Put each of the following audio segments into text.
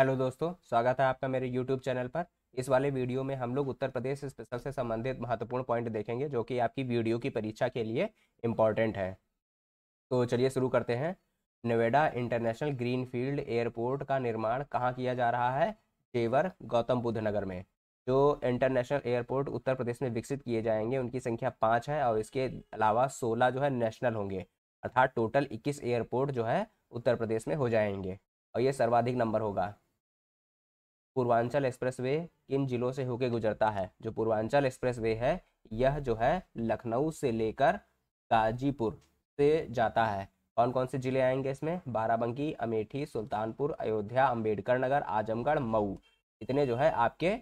hello दोस्तों स्वागत है आपका मेरे यूट्यूब चैनल पर इस वाले वीडियो में हम लोग उत्तर प्रदेश स्पेशल से संबंधित महत्वपूर्ण पॉइंट देखेंगे जो कि आपकी वीडियो की परीक्षा के लिए इम्पॉर्टेंट है तो चलिए शुरू करते हैं Noida international green field airport का निर्माण कहाँ किया जा रहा है जेवर गौतम बुद्ध नगर में जो इंटरनेशनल एयरपोर्ट उत्तर प्रदेश में विकसित किए जाएंगे उनकी संख्या पाँच है और इसके अलावा सोलह जो है नेशनल होंगे अर्थात टोटल इक्कीस एयरपोर्ट जो है उत्तर प्रदेश में हो जाएंगे और ये सर्वाधिक नंबर होगा पूर्वांचल एक्सप्रेसवे किन जिलों से होके गुजरता है जो पूर्वांचल एक्सप्रेसवे है यह जो है लखनऊ से लेकर गाजीपुर से जाता है कौन कौन से जिले आएंगे इसमें बाराबंकी अमेठी सुल्तानपुर अयोध्या अंबेडकर नगर आजमगढ़ मऊ इतने जो है आपके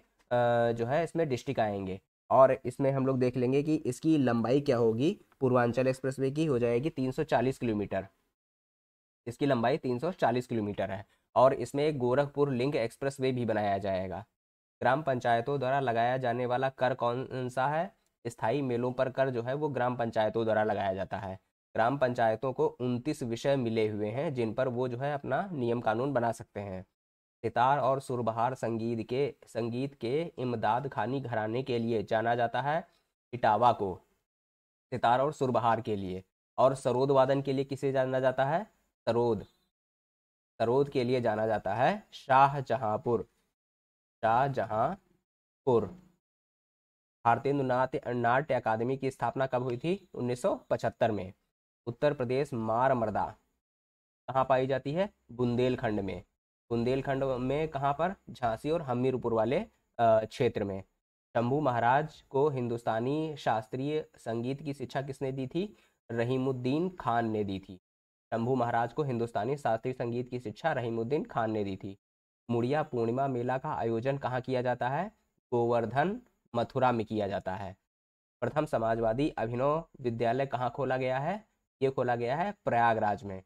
जो है इसमें डिस्ट्रिक्ट आएंगे और इसमें हम लोग देख लेंगे कि इसकी लंबाई क्या होगी पूर्वांचल एक्सप्रेसवे की हो जाएगी 340 किलोमीटर इसकी लंबाई 340 किलोमीटर है और इसमें एक गोरखपुर लिंक एक्सप्रेस वे भी बनाया जाएगा ग्राम पंचायतों द्वारा लगाया जाने वाला कर कौन सा है स्थायी मेलों पर कर जो है वो ग्राम पंचायतों द्वारा लगाया जाता है ग्राम पंचायतों को उनतीस विषय मिले हुए हैं जिन पर वो जो है अपना नियम कानून बना सकते हैं सितार और सुरबहार संगीत के संगीत के इमदाद खानी घराने के लिए जाना जाता है इटावा को सितार और सुरबहार के लिए और सरोद वादन के लिए किसे जाना जाता है सरोद सरोद के लिए जाना जाता है शाहजहांपुर शाहजहांपुर भारतेंद्र नाथ नाट्य अकादमी की स्थापना कब हुई थी 1975 में उत्तर प्रदेश मारमर्दा कहाँ पाई जाती है बुंदेलखंड में बुंदेलखंड में कहाँ पर झांसी और हमीरपुर वाले क्षेत्र में शंभू महाराज को हिंदुस्तानी शास्त्रीय संगीत की शिक्षा किसने दी थी रहीमुद्दीन खान ने दी थी शंभू महाराज को हिंदुस्तानी शास्त्रीय संगीत की शिक्षा रहीमुद्दीन खान ने दी थी मुड़िया पूर्णिमा मेला का आयोजन कहाँ किया जाता है गोवर्धन मथुरा में किया जाता है प्रथम समाजवादी अभिनव विद्यालय कहाँ खोला गया है ये खोला गया है प्रयागराज में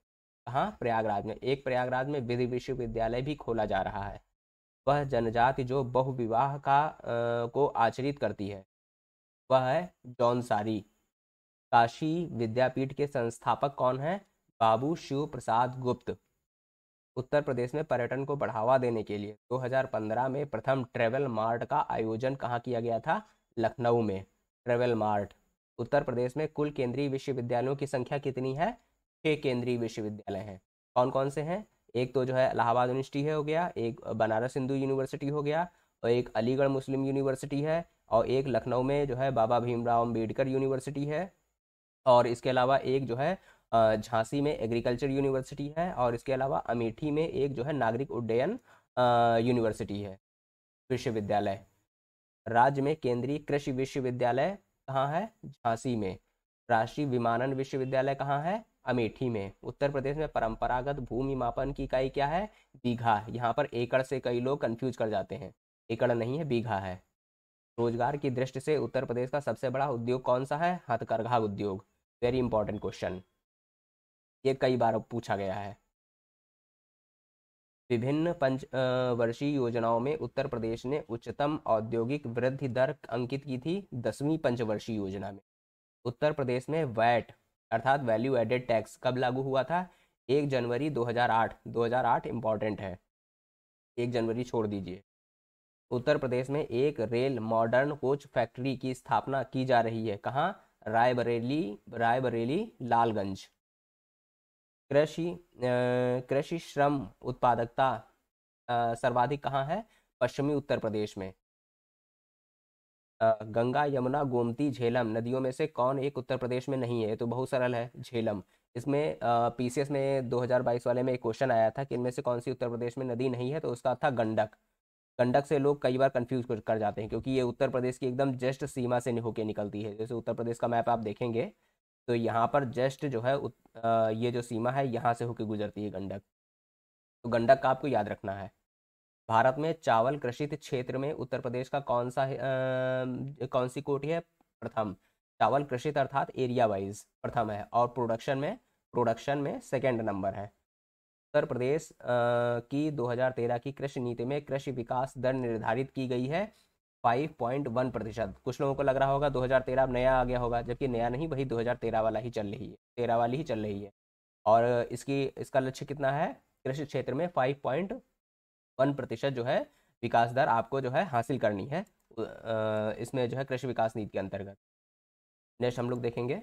कहाँ प्रयागराज में एक प्रयागराज में विधि विश्वविद्यालय भी खोला जा रहा है वह जनजाति जो बहुविवाह का आ, को आचरित करती है वह है जौनसारी काशी विद्यापीठ के संस्थापक कौन है बाबू शिव प्रसाद गुप्त उत्तर प्रदेश में पर्यटन को बढ़ावा देने के लिए 2015 में प्रथम ट्रेवल मार्ट का आयोजन कहाँ किया गया था लखनऊ में ट्रेवल मार्ट उत्तर प्रदेश में कुल केंद्रीय विश्वविद्यालयों की संख्या कितनी है छः केंद्रीय विश्वविद्यालय हैं कौन कौन से हैं एक तो जो है इलाहाबाद यूनिवर्सिटी हो गया एक बनारस हिंदू यूनिवर्सिटी हो गया और एक अलीगढ़ मुस्लिम यूनिवर्सिटी है और एक लखनऊ में जो है बाबा भीमराव अम्बेडकर यूनिवर्सिटी है और इसके अलावा एक जो है झांसी में एग्रीकल्चर यूनिवर्सिटी है और इसके अलावा अमेठी में एक जो है नागरिक उड्डयन यूनिवर्सिटी है विश्वविद्यालय राज्य में केंद्रीय कृषि विश्वविद्यालय कहाँ है झांसी में राष्ट्रीय विमानन विश्वविद्यालय कहाँ है अमेठी में उत्तर प्रदेश में परंपरागत भूमि मापन की इकाई क्या है बीघा यहाँ पर एकड़ से कई लोग कंफ्यूज कर जाते हैं एकड़ नहीं है बीघा है रोजगार की दृष्टि से उत्तर प्रदेश का सबसे बड़ा उद्योग कौन सा है हथकरघा उद्योग वेरी इंपॉर्टेंट क्वेश्चन ये कई बार पूछा गया है विभिन्न पंच वर्षीय योजनाओं में उत्तर प्रदेश ने उच्चतम औद्योगिक वृद्धि दर अंकित की थी दसवीं पंचवर्षीय योजना में उत्तर प्रदेश में वैट अर्थात वैल्यू एडेड टैक्स कब लागू हुआ था एक जनवरी 2008 2008 इंपॉर्टेंट है एक जनवरी छोड़ दीजिए उत्तर प्रदेश में एक रेल मॉडर्न कोच फैक्ट्री की स्थापना की जा रही है कहाँ रायबरेली रायबरेली लालगंज कृषि कृषि श्रम उत्पादकता सर्वाधिक कहाँ है पश्चिमी उत्तर प्रदेश में गंगा यमुना गोमती झेलम नदियों में से कौन एक उत्तर प्रदेश में नहीं है तो बहुत सरल है झेलम इसमें पीसीएस में 2022 वाले में एक क्वेश्चन आया था कि इनमें से कौन सी उत्तर प्रदेश में नदी नहीं है तो उसका था गंडक गंडक से लोग कई बार कंफ्यूज कर जाते हैं क्योंकि ये उत्तर प्रदेश की एकदम जस्ट सीमा से होके निकलती है जैसे उत्तर प्रदेश का मैप आप देखेंगे तो यहाँ पर जस्ट जो है उत, आ, ये जो सीमा है यहाँ से होके गुजरती है गंडक तो गंडक का आपको याद रखना है भारत में चावल कृषित क्षेत्र में उत्तर प्रदेश का कौन सा आ, कौन सी कोटी है प्रथम चावल कृषित अर्थात एरिया वाइज प्रथम है और प्रोडक्शन में प्रोडक्शन में सेकेंड नंबर है उत्तर प्रदेश की 2013 की कृषि नीति में कृषि विकास दर निर्धारित की गई है 5.1 प्रतिशत कुछ लोगों को लग रहा होगा 2013 अब नया आ गया होगा जबकि नया नहीं वही 2013 वाला ही चल रही है तेरह वाली ही चल रही है और इसकी इसका लक्ष्य कितना है कृषि क्षेत्र में 5.1 प्रतिशत जो है विकास दर आपको जो है हासिल करनी है इसमें जो है कृषि विकास नीति के अंतर्गत नेक्स्ट हम लोग देखेंगे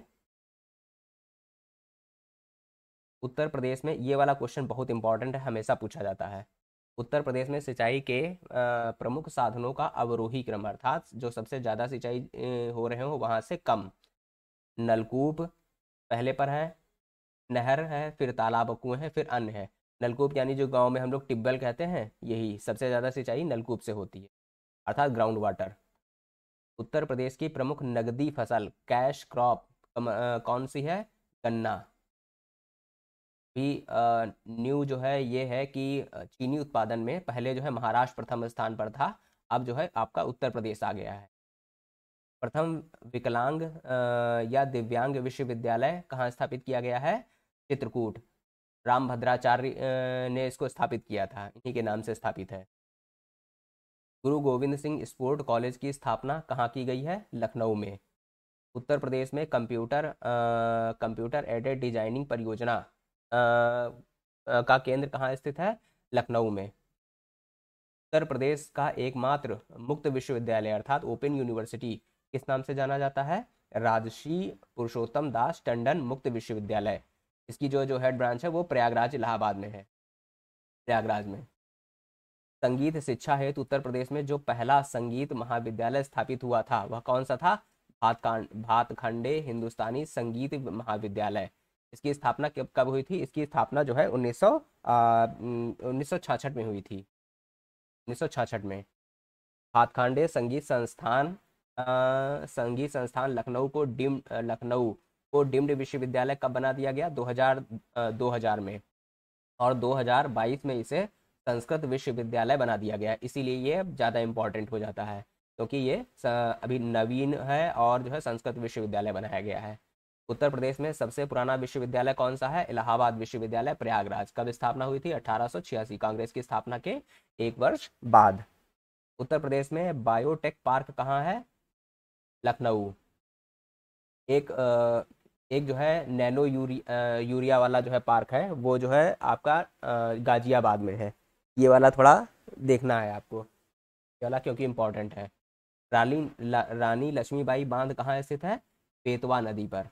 उत्तर प्रदेश में ये वाला क्वेश्चन बहुत इंपॉर्टेंट है हमेशा पूछा जाता है उत्तर प्रदेश में सिंचाई के प्रमुख साधनों का अवरोही क्रम अर्थात जो सबसे ज़्यादा सिंचाई हो रहे हो वहाँ से कम नलकूप पहले पर है नहर है फिर तालाब कुएँ हैं फिर अन्य है नलकूप यानी जो गांव में हम लोग टिब्बल कहते हैं यही सबसे ज़्यादा सिंचाई नलकूप से होती है अर्थात ग्राउंड वाटर उत्तर प्रदेश की प्रमुख नगदी फसल कैश क्रॉप कौन सी है गन्ना भी न्यू जो है ये है कि चीनी उत्पादन में पहले जो है महाराष्ट्र प्रथम स्थान पर था अब जो है आपका उत्तर प्रदेश आ गया है प्रथम विकलांग या दिव्यांग विश्वविद्यालय कहाँ स्थापित किया गया है चित्रकूट राम भद्राचार्य ने इसको स्थापित किया था इन्हीं के नाम से स्थापित है गुरु गोविंद सिंह स्पोर्ट कॉलेज की स्थापना कहाँ की गई है लखनऊ में उत्तर प्रदेश में कंप्यूटर कंप्यूटर एडेड डिजाइनिंग परियोजना का केंद्र कहाँ स्थित है लखनऊ में उत्तर प्रदेश का एकमात्र मुक्त विश्वविद्यालय अर्थात ओपन यूनिवर्सिटी किस नाम से जाना जाता है राजश्री पुरुषोत्तम दास टंडन मुक्त विश्वविद्यालय इसकी जो जो हेड ब्रांच है वो प्रयागराज इलाहाबाद में है प्रयागराज में संगीत शिक्षा हेतु उत्तर प्रदेश में जो पहला संगीत महाविद्यालय स्थापित हुआ था वह कौन सा था भातखंडे हिंदुस्तानी संगीत महाविद्यालय इसकी स्थापना कब कब हुई थी इसकी स्थापना जो है उन्नीस सौ में हुई थी उन्नीस में हाथखांडे संगीत संस्थान संगीत संस्थान लखनऊ को डिम लखनऊ को डिम्ड विश्वविद्यालय कब बना दिया गया 2000 2000 में और 2022 में इसे संस्कृत विश्वविद्यालय बना दिया गया इसीलिए ये ज़्यादा इम्पॉर्टेंट हो जाता है क्योंकि तो ये अभी नवीन है और जो है संस्कृत विश्वविद्यालय बनाया गया है उत्तर प्रदेश में सबसे पुराना विश्वविद्यालय कौन सा है इलाहाबाद विश्वविद्यालय प्रयागराज कब स्थापना हुई थी अठारह कांग्रेस की स्थापना के एक वर्ष बाद उत्तर प्रदेश में बायोटेक पार्क कहाँ है लखनऊ एक एक जो है नैनो यूरिया यूरिया वाला जो है पार्क है वो जो है आपका गाजियाबाद में है ये वाला थोड़ा देखना है आपको ये वाला क्योंकि इम्पोर्टेंट है रानी रानी लक्ष्मीबाई बांध कहाँ स्थित है बेतवा नदी पर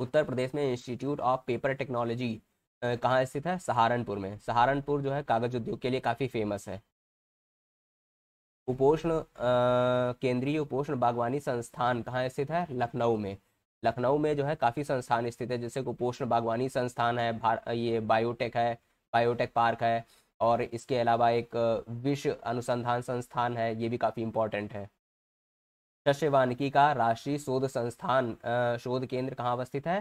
उत्तर प्रदेश में इंस्टीट्यूट ऑफ पेपर टेक्नोलॉजी कहाँ स्थित है सहारनपुर में सहारनपुर जो है कागज उद्योग के लिए काफ़ी फेमस है उपोषण केंद्रीय उपोषण बागवानी संस्थान कहाँ स्थित है लखनऊ में लखनऊ में जो है काफ़ी संस्थान स्थित है जैसे कुपोषण बागवानी संस्थान है भार ये बायोटेक है बायोटेक पार्क है और इसके अलावा एक विश्व अनुसंधान संस्थान है ये भी काफ़ी इंपॉर्टेंट है वानिकी का राष्ट्रीय शोध संस्थान शोध केंद्र कहाँ अवस्थित है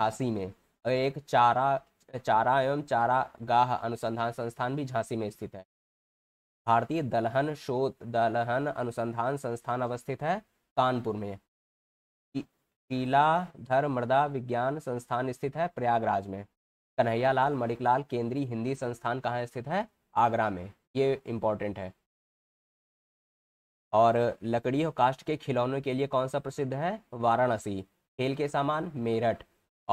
झांसी में और एक चारा चारा एवं चारा गाह अनुसंधान संस्थान भी झांसी में स्थित है भारतीय दलहन शोध दलहन अनुसंधान संस्थान अवस्थित है कानपुर में धर मृदा विज्ञान संस्थान स्थित है प्रयागराज में कन्हैयालाल मणिकलाल केंद्रीय हिंदी संस्थान कहाँ स्थित है आगरा में ये इंपॉर्टेंट है और लकड़ी और कास्ट के खिलौनों के लिए कौन सा प्रसिद्ध है वाराणसी खेल के सामान मेरठ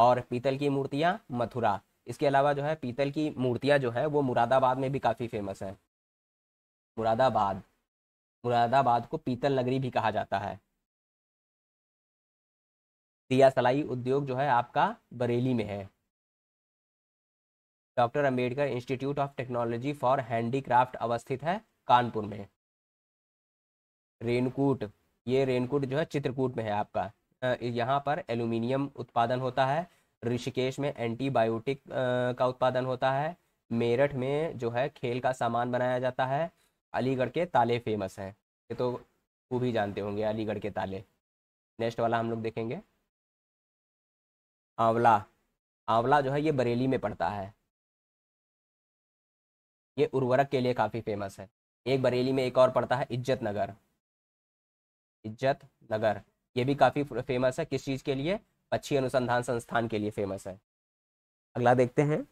और पीतल की मूर्तियाँ मथुरा इसके अलावा जो है पीतल की मूर्तियाँ जो है वो मुरादाबाद में भी काफ़ी फेमस है मुरादाबाद मुरादाबाद को पीतल नगरी भी कहा जाता है दिया सलाई उद्योग जो है आपका बरेली में है doctor Ambedkar institute of technology for handicraft अवस्थित है कानपुर में रेनकूट ये रेनकूट जो है चित्रकूट में है आपका यहाँ पर एल्यूमिनियम उत्पादन होता है ऋषिकेश में एंटीबायोटिक का उत्पादन होता है मेरठ में जो है खेल का सामान बनाया जाता है अलीगढ़ के ताले फेमस हैं ये तो वो भी जानते होंगे अलीगढ़ के ताले नेक्स्ट वाला हम लोग देखेंगे आंवला आंवला जो है ये बरेली में पड़ता है ये उर्वरक के लिए काफ़ी फेमस है एक बरेली में एक और पड़ता है इज्जत नगर इज्जत नगर ये भी काफ़ी फेमस है किस चीज़ के लिए पक्षी अनुसंधान संस्थान के लिए फेमस है अगला देखते हैं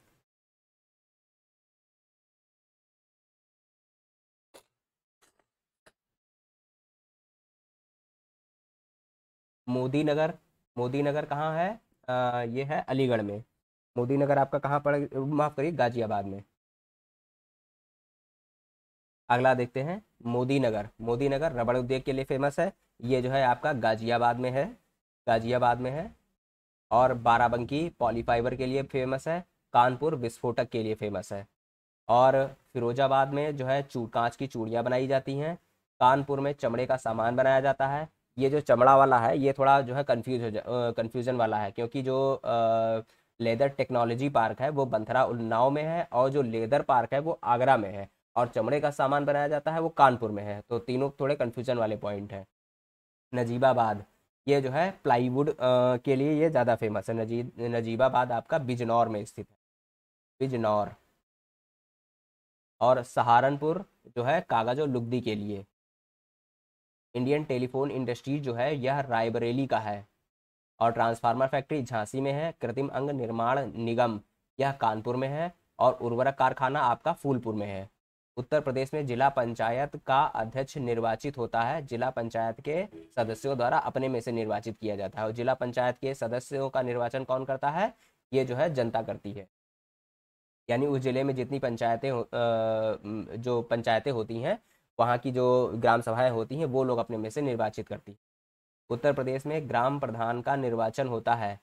मोदी नगर मोदी नगर कहाँ है आ, ये है अलीगढ़ में मोदी नगर आपका कहाँ पड़ माफ़ करिए गाजियाबाद में अगला देखते हैं मोदी नगर मोदी नगर रबड़ उद्योग के लिए फेमस है ये जो है आपका गाजियाबाद में है गाजियाबाद में है और बाराबंकी पॉलीफाइबर के लिए फेमस है कानपुर विस्फोटक के लिए फेमस है और फिरोजाबाद में जो है चू कांच की चूड़ियाँ बनाई जाती हैं कानपुर में चमड़े का सामान बनाया जाता है ये जो चमड़ा वाला है ये थोड़ा जो है कन्फ्यूज हो जा कन्फ्यूज़न वाला है क्योंकि जो लेदर टेक्नोलॉजी पार्क है वो बंथरा उन्नाव में है और जो लेदर पार्क है वो आगरा में है और चमड़े का सामान बनाया जाता है वो कानपुर में है तो तीनों थोड़े कन्फ्यूजन वाले पॉइंट हैं नजीबाबाद ये जो है प्लाईवुड के लिए ये ज़्यादा फेमस है नजी नजीबाबाद आपका बिजनौर में स्थित है बिजनौर और सहारनपुर जो है कागज और लुगदी के लिए इंडियन टेलीफोन इंडस्ट्री जो है यह रायबरेली का है और ट्रांसफार्मर फैक्ट्री झांसी में है कृत्रिम अंग निर्माण निगम यह कानपुर में है और उर्वरक कारखाना आपका फूलपुर में है उत्तर प्रदेश में जिला पंचायत का अध्यक्ष निर्वाचित होता है जिला पंचायत के सदस्यों द्वारा अपने में से निर्वाचित किया जाता है और जिला पंचायत के सदस्यों का निर्वाचन कौन करता है ये जो है जनता करती है यानी उस जिले में जितनी पंचायतें जो पंचायतें होती हैं वहाँ की जो ग्राम सभाएं होती हैं वो लोग अपने में से निर्वाचित करती हैं उत्तर प्रदेश में ग्राम प्रधान का निर्वाचन होता है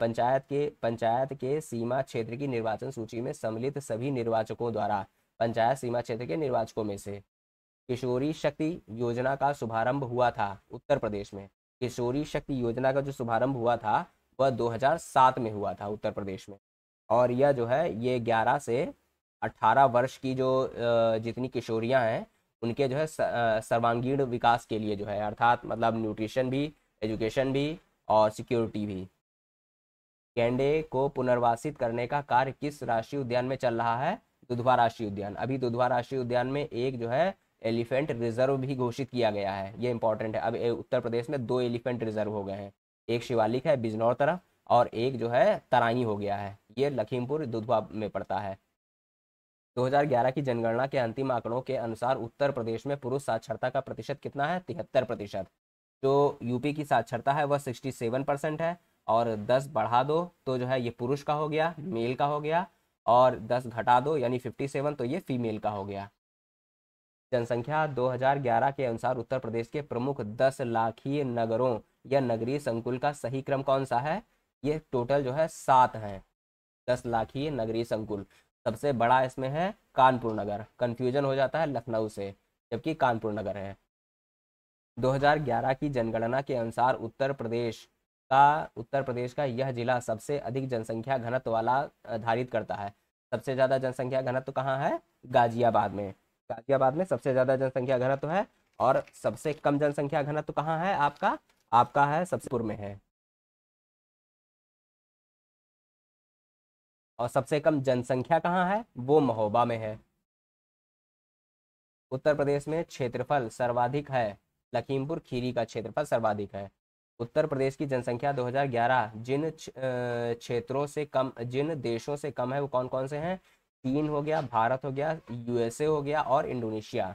पंचायत के पंचायत के सीमा क्षेत्र की निर्वाचन सूची में सम्मिलित सभी निर्वाचकों द्वारा पंचायत सीमा क्षेत्र के निर्वाचकों में से किशोरी शक्ति योजना का शुभारंभ हुआ था उत्तर प्रदेश में किशोरी शक्ति योजना का जो शुभारंभ हुआ था वह 2007 में हुआ था उत्तर प्रदेश में और यह जो है ये 11 से 18 वर्ष की जो जितनी किशोरियां हैं उनके जो है सर्वांगीण विकास के लिए जो है अर्थात मतलब न्यूट्रिशन भी एजुकेशन भी और सिक्योरिटी भी कैंडे को पुनर्वासित करने का कार्य किस राष्ट्रीय उद्यान में चल रहा है दुधवा राष्ट्रीय उद्यान अभी दुधवा राष्ट्रीय उद्यान में एक जो है एलिफेंट रिजर्व भी घोषित किया गया है ये इंपॉर्टेंट है अब उत्तर प्रदेश में दो एलिफेंट रिजर्व हो गए हैं एक शिवालिक है बिजनौर तरफ और एक जो है तराई हो गया है ये लखीमपुर दुधवा में पड़ता है 2011 की जनगणना के अंतिम आंकड़ों के अनुसार उत्तर प्रदेश में पुरुष साक्षरता का प्रतिशत कितना है तिहत्तर प्रतिशत जो यूपी की साक्षरता है वह 67 परसेंट है और 10 बढ़ा दो तो जो है ये पुरुष का हो गया मेल का हो गया और 10 घटा दो यानी 57 तो ये फीमेल का हो गया जनसंख्या 2011 के अनुसार उत्तर प्रदेश के प्रमुख 10 लाखीय नगरों या नगरीय संकुल का सही क्रम कौन सा है ये टोटल जो है सात हैं दस लाखीय नगरीय संकुल सबसे बड़ा इसमें है कानपुर नगर कन्फ्यूजन हो जाता है लखनऊ से जबकि कानपुर नगर है 2011 की जनगणना के अनुसार उत्तर प्रदेश का उत्तर प्रदेश का यह जिला सबसे अधिक जनसंख्या घनत्व वाला धारित करता है सबसे ज़्यादा जनसंख्या घनत्व कहाँ है गाजियाबाद में गाजियाबाद में सबसे ज़्यादा जनसंख्या घनत्व है और सबसे कम जनसंख्या घनत्व कहाँ है आपका आपका है सबसे पूर्व में है और सबसे कम जनसंख्या कहाँ है वो महोबा में है उत्तर प्रदेश में क्षेत्रफल सर्वाधिक है लखीमपुर खीरी का क्षेत्रफल सर्वाधिक है उत्तर प्रदेश की जनसंख्या 2011 जिन क्षेत्रों से कम जिन देशों से कम है वो कौन कौन से हैं चीन हो गया भारत हो गया यूएसए हो गया और इंडोनेशिया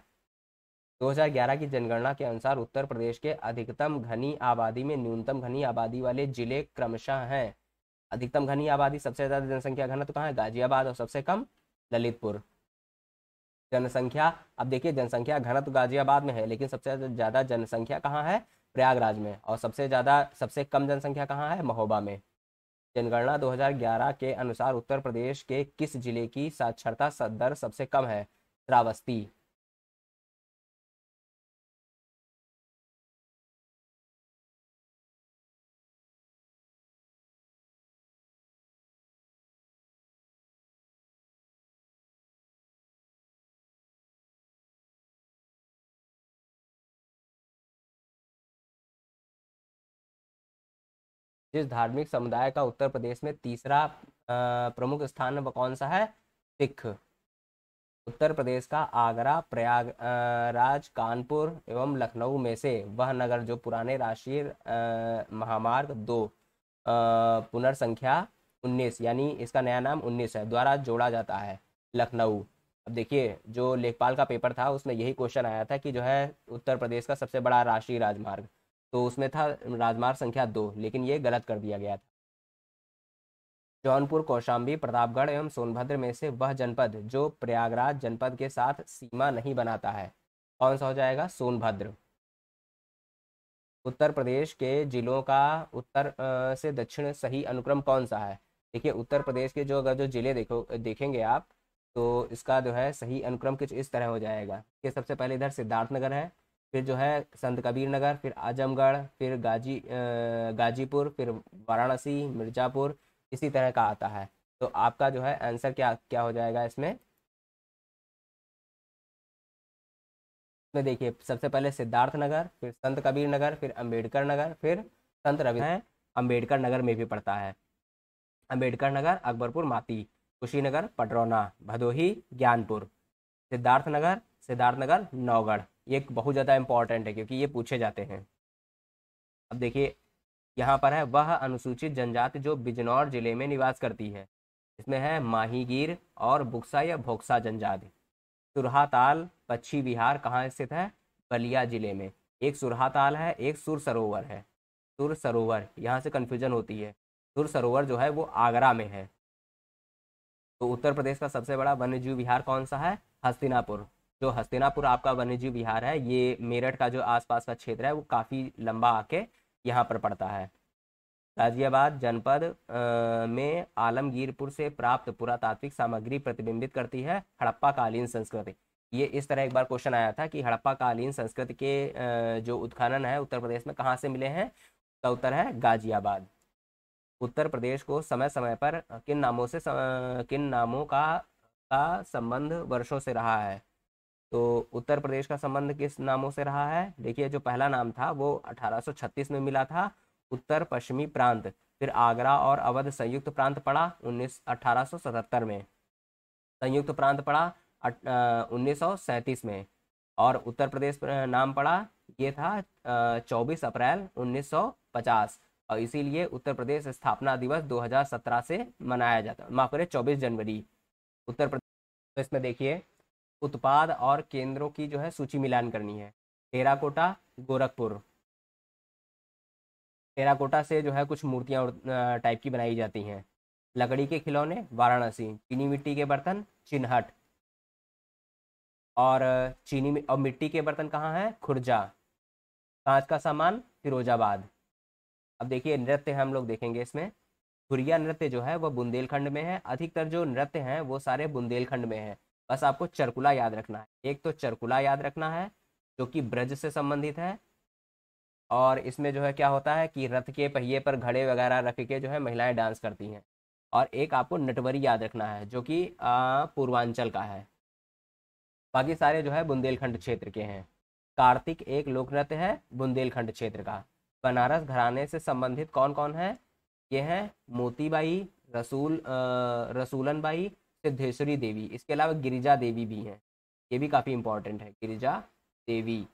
2011 की जनगणना के अनुसार उत्तर प्रदेश के अधिकतम घनी आबादी में न्यूनतम घनी आबादी वाले जिले क्रमशः हैं अधिकतम घनी आबादी सबसे ज्यादा जनसंख्या घना तो कहाँ है गाजियाबाद और सबसे कम ललितपुर जनसंख्या अब देखिए जनसंख्या घनत्व तो गाजियाबाद में है लेकिन सबसे ज्यादा जनसंख्या कहाँ है प्रयागराज में और सबसे ज़्यादा सबसे कम जनसंख्या कहाँ है महोबा में जनगणना 2011 के अनुसार उत्तर प्रदेश के किस जिले की साक्षरता दर सबसे कम है श्रावस्ती जिस धार्मिक समुदाय का उत्तर प्रदेश में तीसरा प्रमुख स्थान कौन सा है सिख उत्तर प्रदेश का आगरा प्रयाग राज कानपुर एवं लखनऊ में से वह नगर जो पुराने राष्ट्रीय महामार्ग दो पुनर्संख्या 19 यानी इसका नया नाम 19 है द्वारा जोड़ा जाता है लखनऊ अब देखिए जो लेखपाल का पेपर था उसमें यही क्वेश्चन आया था कि जो है उत्तर प्रदेश का सबसे बड़ा राष्ट्रीय राजमार्ग तो उसमें था राजमार्ग संख्या दो लेकिन ये गलत कर दिया गया था जौनपुर कौशाम्बी प्रतापगढ़ एवं सोनभद्र में से वह जनपद जो प्रयागराज जनपद के साथ सीमा नहीं बनाता है कौन सा हो जाएगा सोनभद्र उत्तर प्रदेश के जिलों का उत्तर से दक्षिण सही अनुक्रम कौन सा है देखिए उत्तर प्रदेश के जो अगर जो जिले देखो देखेंगे आप तो इसका जो है सही अनुक्रम कुछ इस तरह हो जाएगा कि सबसे पहले इधर सिद्धार्थनगर है फिर जो है संत कबीर नगर फिर आजमगढ़ फिर गाजी गाजीपुर फिर वाराणसी मिर्जापुर इसी तरह का आता है तो आपका जो है आंसर क्या क्या हो जाएगा इसमें इसमें देखिए सबसे पहले सिद्धार्थ नगर फिर संत कबीर नगर फिर अंबेडकर नगर फिर संत रवि है अंबेडकर नगर में भी पड़ता है अंबेडकर नगर अकबरपुर माती कुशीनगर पटरौना भदोही ज्ञानपुर सिद्धार्थ नगर सिद्धार्थ नगर नौगढ़ ये बहुत ज़्यादा इम्पॉर्टेंट है क्योंकि ये पूछे जाते हैं अब देखिए यहाँ पर है वह अनुसूचित जनजाति जो बिजनौर जिले में निवास करती है इसमें है माहीगीर और बुक्सा या भोक्सा जनजाति सुरहाताल पक्षी विहार कहाँ स्थित है बलिया जिले में एक सुरहाताल है एक सुर सरोवर है सुर सरोवर यहाँ से कन्फ्यूजन होती है सुर सरोवर जो है वो आगरा में है तो उत्तर प्रदेश का सबसे बड़ा वन्यजीव विहार कौन सा है हस्तिनापुर जो हस्तिनापुर आपका वन्यजीव विहार है ये मेरठ का जो आसपास का क्षेत्र है वो काफ़ी लंबा आके यहाँ पर पड़ता है गाजियाबाद जनपद में आलमगीरपुर से प्राप्त पुरातात्विक सामग्री प्रतिबिंबित करती है हड़प्पा कालीन संस्कृति ये इस तरह एक बार क्वेश्चन आया था कि हड़प्पा कालीन संस्कृति के जो उत्खनन है उत्तर प्रदेश में कहाँ से मिले हैं उसका उत्तर है गाजियाबाद उत्तर प्रदेश को समय समय पर किन नामों से किन नामों का का संबंध वर्षों से रहा है तो उत्तर प्रदेश का संबंध किस नामों से रहा है देखिए जो पहला नाम था वो 1836 में मिला था उत्तर पश्चिमी प्रांत फिर आगरा और अवध संयुक्त प्रांत पड़ा उन्नीस अठारह में संयुक्त प्रांत पड़ा उन्नीस में और उत्तर प्रदेश नाम पड़ा ये था चौबीस अप्रैल 1950 और इसीलिए उत्तर प्रदेश स्थापना दिवस 2017 से मनाया जाता माफ करें 24 जनवरी उत्तर प्रदेश में देखिए उत्पाद और केंद्रों की जो है सूची मिलान करनी है टेराकोटा गोरखपुर टेराकोटा से जो है कुछ मूर्तियाँ टाइप की बनाई जाती हैं लकड़ी के खिलौने वाराणसी चीनी मिट्टी के बर्तन चिन्हट और चीनी और मिट्टी के बर्तन कहाँ हैं खुर्जा कांच का सामान फिरोजाबाद अब देखिए नृत्य हम लोग देखेंगे इसमें खुरिया नृत्य जो है वह बुंदेलखंड में है अधिकतर जो नृत्य हैं वो सारे बुंदेलखंड में हैं बस आपको चरकुला याद रखना है एक तो चरकुला याद रखना है जो कि ब्रज से संबंधित है और इसमें जो है क्या होता है कि रथ के पहिए पर घड़े वगैरह रख के जो है महिलाएं डांस करती हैं और एक आपको नटवरी याद रखना है जो कि पूर्वांचल का है बाकी सारे जो है बुंदेलखंड क्षेत्र के हैं कार्तिक एक लोक नृत्य है बुंदेलखंड क्षेत्र का बनारस घराने से संबंधित कौन कौन है ये हैं मोतीबाई रसूल आ, रसूलन बाई सिद्धेश्वरी देवी इसके अलावा गिरिजा देवी भी हैं ये भी काफ़ी इंपॉर्टेंट है गिरिजा देवी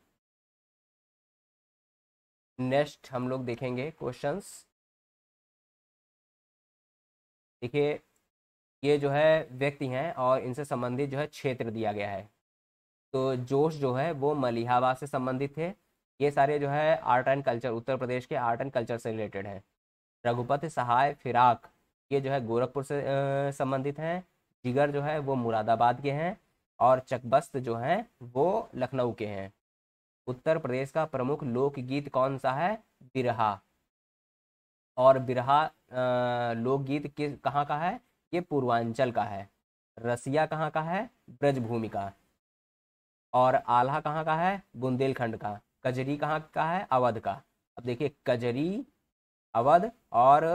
नेक्स्ट हम लोग देखेंगे क्वेश्चंस देखिए ये जो है व्यक्ति हैं और इनसे संबंधित जो है क्षेत्र दिया गया है तो जोश जो है वो मलिहाबाद से संबंधित थे ये सारे जो है art and culture Uttar Pradesh के आर्ट एंड कल्चर से रिलेटेड है रघुपति सहाय फिराक ये जो है गोरखपुर से संबंधित हैं जिगर जो है वो मुरादाबाद के हैं और चकबस्त जो हैं वो लखनऊ के हैं उत्तर प्रदेश का प्रमुख लोकगीत कौन सा है बिरहा और बिरहा लोकगीत किस कहाँ का है ये पूर्वांचल का है रसिया कहाँ का है ब्रजभूमि का और आल्हा कहाँ का है बुंदेलखंड का कजरी कहाँ का है अवध का अब देखिए कजरी अवध और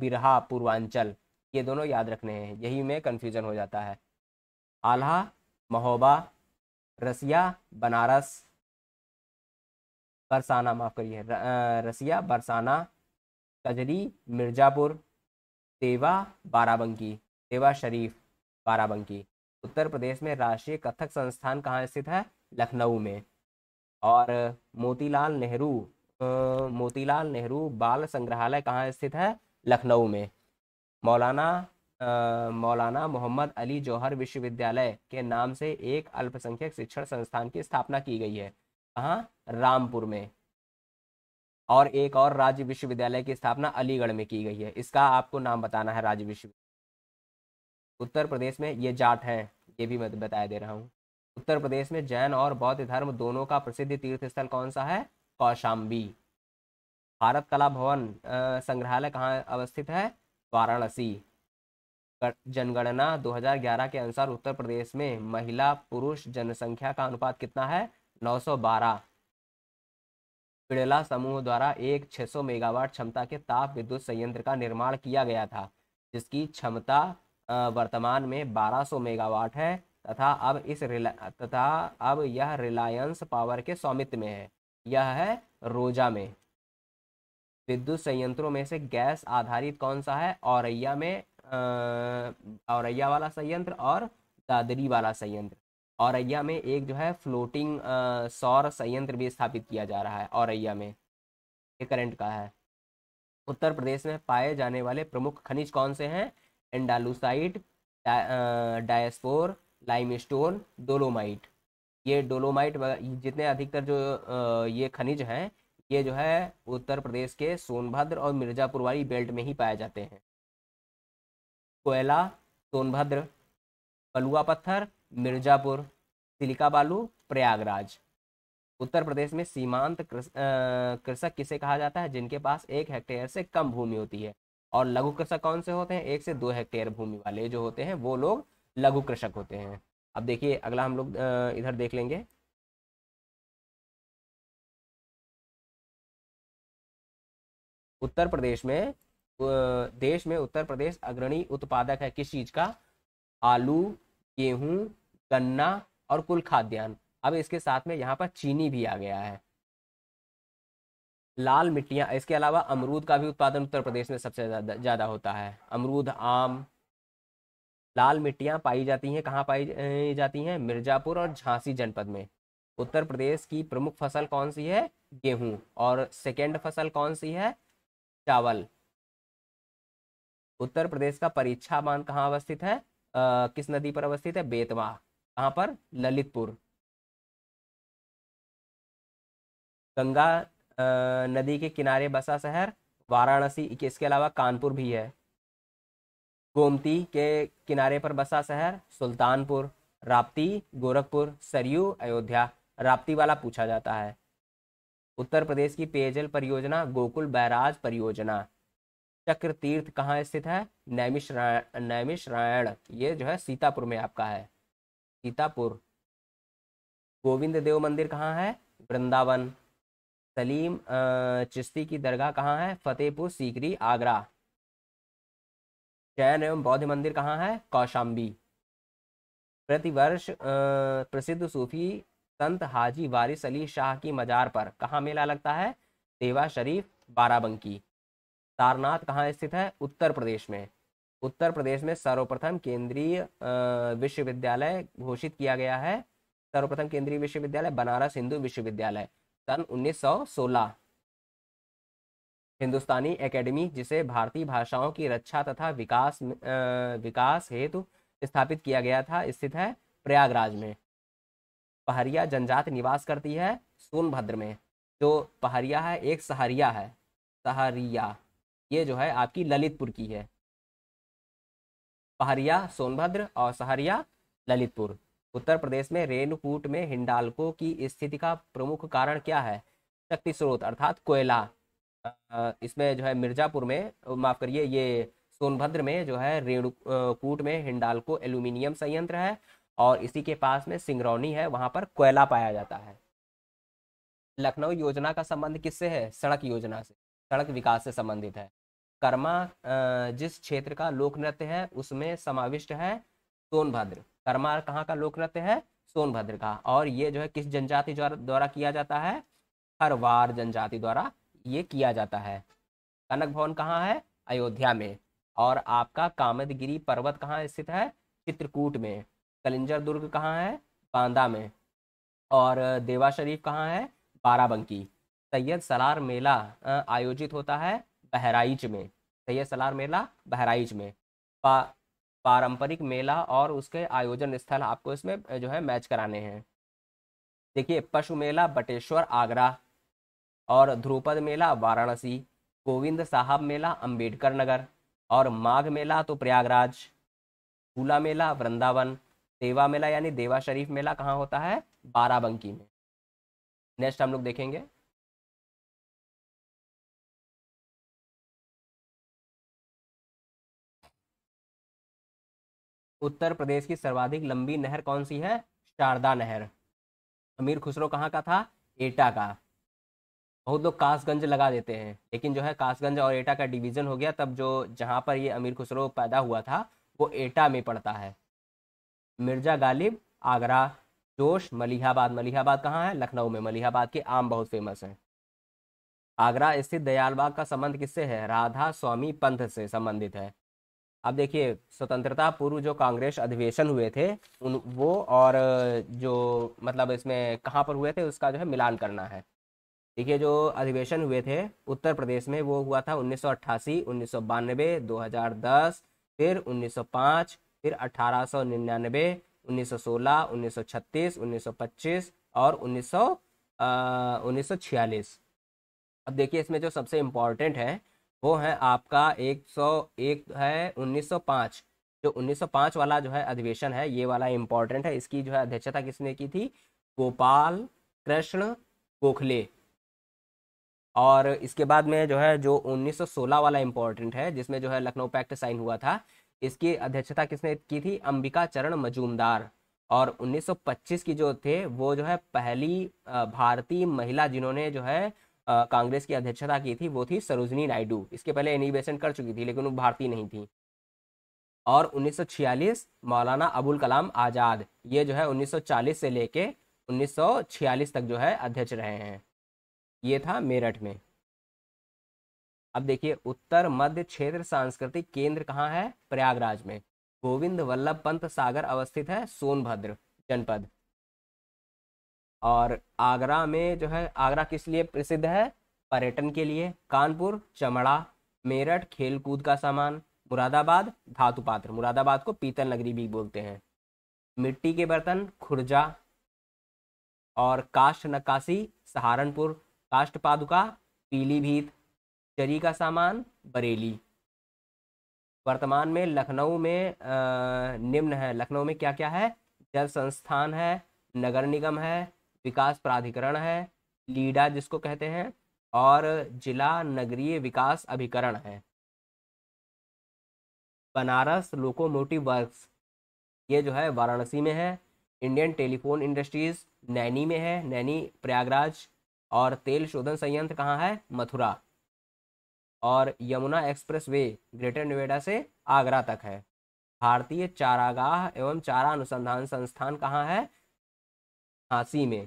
बिरहा पूर्वांचल ये दोनों याद रखने हैं यही में कन्फ्यूज़न हो जाता है आल्हा महोबा रसिया बनारस बरसाना माफ़ करिए रसिया बरसाना कजरी मिर्ज़ापुर देवा बाराबंकी देवा शरीफ बाराबंकी उत्तर प्रदेश में राष्ट्रीय कथक संस्थान कहाँ स्थित है लखनऊ में और मोतीलाल नेहरू मोतीलाल नेहरू बाल संग्रहालय कहाँ स्थित है लखनऊ में मौलाना आ, मौलाना मोहम्मद अली जौहर विश्वविद्यालय के नाम से एक अल्पसंख्यक शिक्षण संस्थान की स्थापना की गई है कहाँ रामपुर में और एक और राज्य विश्वविद्यालय की स्थापना अलीगढ़ में की गई है इसका आपको नाम बताना है राज्य विश्वविद्यालय उत्तर प्रदेश में ये जाट हैं ये भी मैं बताया दे रहा हूँ उत्तर प्रदेश में जैन और बौद्ध धर्म दोनों का प्रसिद्ध तीर्थ स्थल कौन सा है कौशाम्बी भारत कला भवन संग्रहालय कहाँ अवस्थित है वाराणसी जनगणना 2011 के अनुसार उत्तर प्रदेश में महिला पुरुष जनसंख्या का अनुपात कितना है 912 पिड़ला समूह द्वारा एक 600 मेगावाट क्षमता के ताप विद्युत संयंत्र का निर्माण किया गया था जिसकी क्षमता वर्तमान में 1200 मेगावाट है तथा अब इस तथा अब यह रिलायंस पावर के स्वामित्व में है यह है रोजा में विद्युत संयंत्रों में से गैस आधारित कौन सा है औरैया में औरैया वाला संयंत्र और दादरी वाला संयंत्र औरैया में एक जो है फ्लोटिंग सौर संयंत्र भी स्थापित किया जा रहा है औरैया में ये करंट का है उत्तर प्रदेश में पाए जाने वाले प्रमुख खनिज कौन से हैं एंडालूसाइट डायस्पोर लाइमस्टोन डोलोमाइट ये डोलोमाइट जितने अधिकतर जो ये खनिज हैं ये जो है उत्तर प्रदेश के सोनभद्र और मिर्जापुर वाली बेल्ट में ही पाए जाते हैं कोयला सोनभद्र बलुआ पत्थर मिर्जापुर सिलिका बालू प्रयागराज उत्तर प्रदेश में सीमांत कृषक किसे कहा जाता है जिनके पास एक हेक्टेयर से कम भूमि होती है और लघु कृषक कौन से होते हैं एक से दो हेक्टेयर भूमि वाले जो होते हैं वो लोग लघु कृषक होते हैं अब देखिए अगला हम लोग इधर देख लेंगे उत्तर प्रदेश में देश में उत्तर प्रदेश अग्रणी उत्पादक है किस चीज़ का आलू गेहूं गन्ना और कुल खाद्यान्न अब इसके साथ में यहाँ पर चीनी भी आ गया है लाल मिट्टियाँ इसके अलावा अमरूद का भी उत्पादन उत्तर प्रदेश में सबसे ज़्यादा होता है अमरूद आम लाल मिट्टियाँ पाई जाती हैं कहाँ पाई जाती हैं मिर्ज़ापुर और झांसी जनपद में उत्तर प्रदेश की प्रमुख फसल कौन सी है गेहूं और सेकेंड फसल कौन सी है चावल उत्तर प्रदेश का परीक्षा मान कहाँ अवस्थित है आ, किस नदी पर अवस्थित है बेतवा कहाँ पर ललितपुर गंगा आ, नदी के किनारे बसा शहर वाराणसी इसके अलावा कानपुर भी है गोमती के किनारे पर बसा शहर सुल्तानपुर राप्ती गोरखपुर सरयू अयोध्या राप्ती वाला पूछा जाता है उत्तर प्रदेश की पेयजल परियोजना गोकुल बैराज परियोजना चक्र तीर्थ कहाँ स्थित है नैमिश रायण ये जो है सीतापुर में आपका है सीतापुर गोविंद देव मंदिर कहाँ है वृंदावन सलीम चिश्ती की दरगाह कहाँ है फतेहपुर सीकरी आगरा जैन एवं बौद्ध मंदिर कहाँ है कौशाम्बी प्रतिवर्ष प्रसिद्ध सूफी संत हाजी वारिस अली शाह की मजार पर कहाँ मेला लगता है देवा शरीफ बाराबंकी सारनाथ कहाँ स्थित है उत्तर प्रदेश में उत्तर प्रदेश में सर्वप्रथम केंद्रीय विश्वविद्यालय घोषित किया गया है सर्वप्रथम केंद्रीय विश्वविद्यालय बनारस हिंदू विश्वविद्यालय सन 1916 हिंदुस्तानी एकेडमी जिसे भारतीय भाषाओं की रक्षा तथा विकास विकास हेतु स्थापित किया गया था स्थित है प्रयागराज में पहरिया जनजाति निवास करती है सोनभद्र में जो पहरिया है एक सहरिया है सहरिया ये जो है आपकी ललितपुर की है पहरिया सोनभद्र और सहरिया ललितपुर उत्तर प्रदेश में रेणुकूट में हिंडालको की स्थिति का प्रमुख कारण क्या है शक्ति स्रोत अर्थात कोयला इसमें जो है मिर्जापुर में माफ करिए ये सोनभद्र में जो है रेणुकूट में हिंडालको एल्यूमिनियम संयंत्र है और इसी के पास में सिंगरौनी है वहाँ पर कोयला पाया जाता है लखनऊ योजना का संबंध किससे है सड़क योजना से सड़क विकास से संबंधित है कर्मा जिस क्षेत्र का लोक नृत्य है उसमें समाविष्ट है सोनभद्र कर्मा कहाँ का लोक नृत्य है सोनभद्र का और ये जो है किस जनजाति द्वारा किया जाता है हरवार जनजाति द्वारा ये किया जाता है कनक भवन कहाँ है अयोध्या में और आपका कामदगिरी पर्वत कहाँ स्थित है चित्रकूट में कलिंजर दुर्ग कहाँ है बांदा में और देवा शरीफ कहाँ है बाराबंकी सैयद सलार मेला आयोजित होता है बहराइच में सैयद सलार मेला बहराइच में पा, पारंपरिक मेला और उसके आयोजन स्थल आपको इसमें जो है मैच कराने हैं देखिए पशु मेला बटेश्वर आगरा और ध्रुपद मेला वाराणसी गोविंद साहब मेला अंबेडकर नगर और माघ मेला तो प्रयागराज झूला मेला वृंदावन देवा मेला यानी देवा शरीफ मेला कहाँ होता है बाराबंकी में नेक्स्ट हम लोग देखेंगे उत्तर प्रदेश की सर्वाधिक लंबी नहर कौन सी है शारदा नहर अमीर खुसरो कहाँ का था एटा का बहुत लोग कासगंज लगा देते हैं लेकिन जो है कासगंज और एटा का डिवीजन हो गया तब जो जहाँ पर ये अमीर खुसरो पैदा हुआ था वो एटा में पड़ता है मिर्जा गालिब आगरा जोश मलिहाबाद मलिहाबाद कहाँ है लखनऊ में मलिहाबाद के आम बहुत फेमस है आगरा स्थित दयालबाग का संबंध किससे है राधा स्वामी पंथ से संबंधित है अब देखिए स्वतंत्रता पूर्व जो कांग्रेस अधिवेशन हुए थे उन वो और जो मतलब इसमें कहाँ पर हुए थे उसका जो है मिलान करना है देखिए जो अधिवेशन हुए थे उत्तर प्रदेश में वो हुआ था 1988, 1992, 2010, फिर 1905, फिर 1899, 1916, 1936, 1925 और 1900 1946 अब देखिए इसमें जो सबसे इम्पॉर्टेंट है वो है आपका 101 है 1905 जो 1905 वाला जो है अधिवेशन है ये वाला इम्पॉर्टेंट है इसकी जो है अध्यक्षता किसने की थी गोपाल कृष्ण गोखले और इसके बाद में जो है जो 1916 वाला इम्पॉर्टेंट है जिसमें जो है लखनऊ पैक्ट साइन हुआ था इसकी अध्यक्षता किसने की थी अंबिका चरण मजूमदार और 1925 की जो थे वो जो है पहली भारतीय महिला जिन्होंने जो है कांग्रेस की अध्यक्षता की थी वो थी सरोजनी नायडू इसके पहले एनिवेशन कर चुकी थी लेकिन वो भारतीय नहीं थी और 1946 मौलाना अबुल कलाम आज़ाद ये जो है 1940 से लेके 1946 तक जो है अध्यक्ष रहे हैं ये था मेरठ में अब देखिए उत्तर मध्य क्षेत्र सांस्कृतिक केंद्र कहाँ है प्रयागराज में गोविंद वल्लभ पंत सागर अवस्थित है सोनभद्र जनपद और आगरा में जो है आगरा किस लिए प्रसिद्ध है पर्यटन के लिए कानपुर चमड़ा मेरठ खेलकूद का सामान मुरादाबाद धातु पात्र मुरादाबाद को पीतल नगरी भी बोलते हैं मिट्टी के बर्तन खुर्जा और काष्ठ नक्काशी सहारनपुर काष्ठ पादुका पीलीभीत जरी का सामान बरेली वर्तमान में लखनऊ में निम्न है लखनऊ में क्या क्या है जल संस्थान है नगर निगम है विकास प्राधिकरण है लीडा जिसको कहते हैं और जिला नगरीय विकास अभिकरण है बनारस लोकोमोटिव वर्क्स ये जो है वाराणसी में है इंडियन टेलीफोन इंडस्ट्रीज नैनी में है नैनी प्रयागराज और तेल शोधन संयंत्र कहाँ है मथुरा और Yamuna expressway greater Noida से आगरा तक है भारतीय चारागाह एवं चारा अनुसंधान संस्थान कहाँ है हाँसी में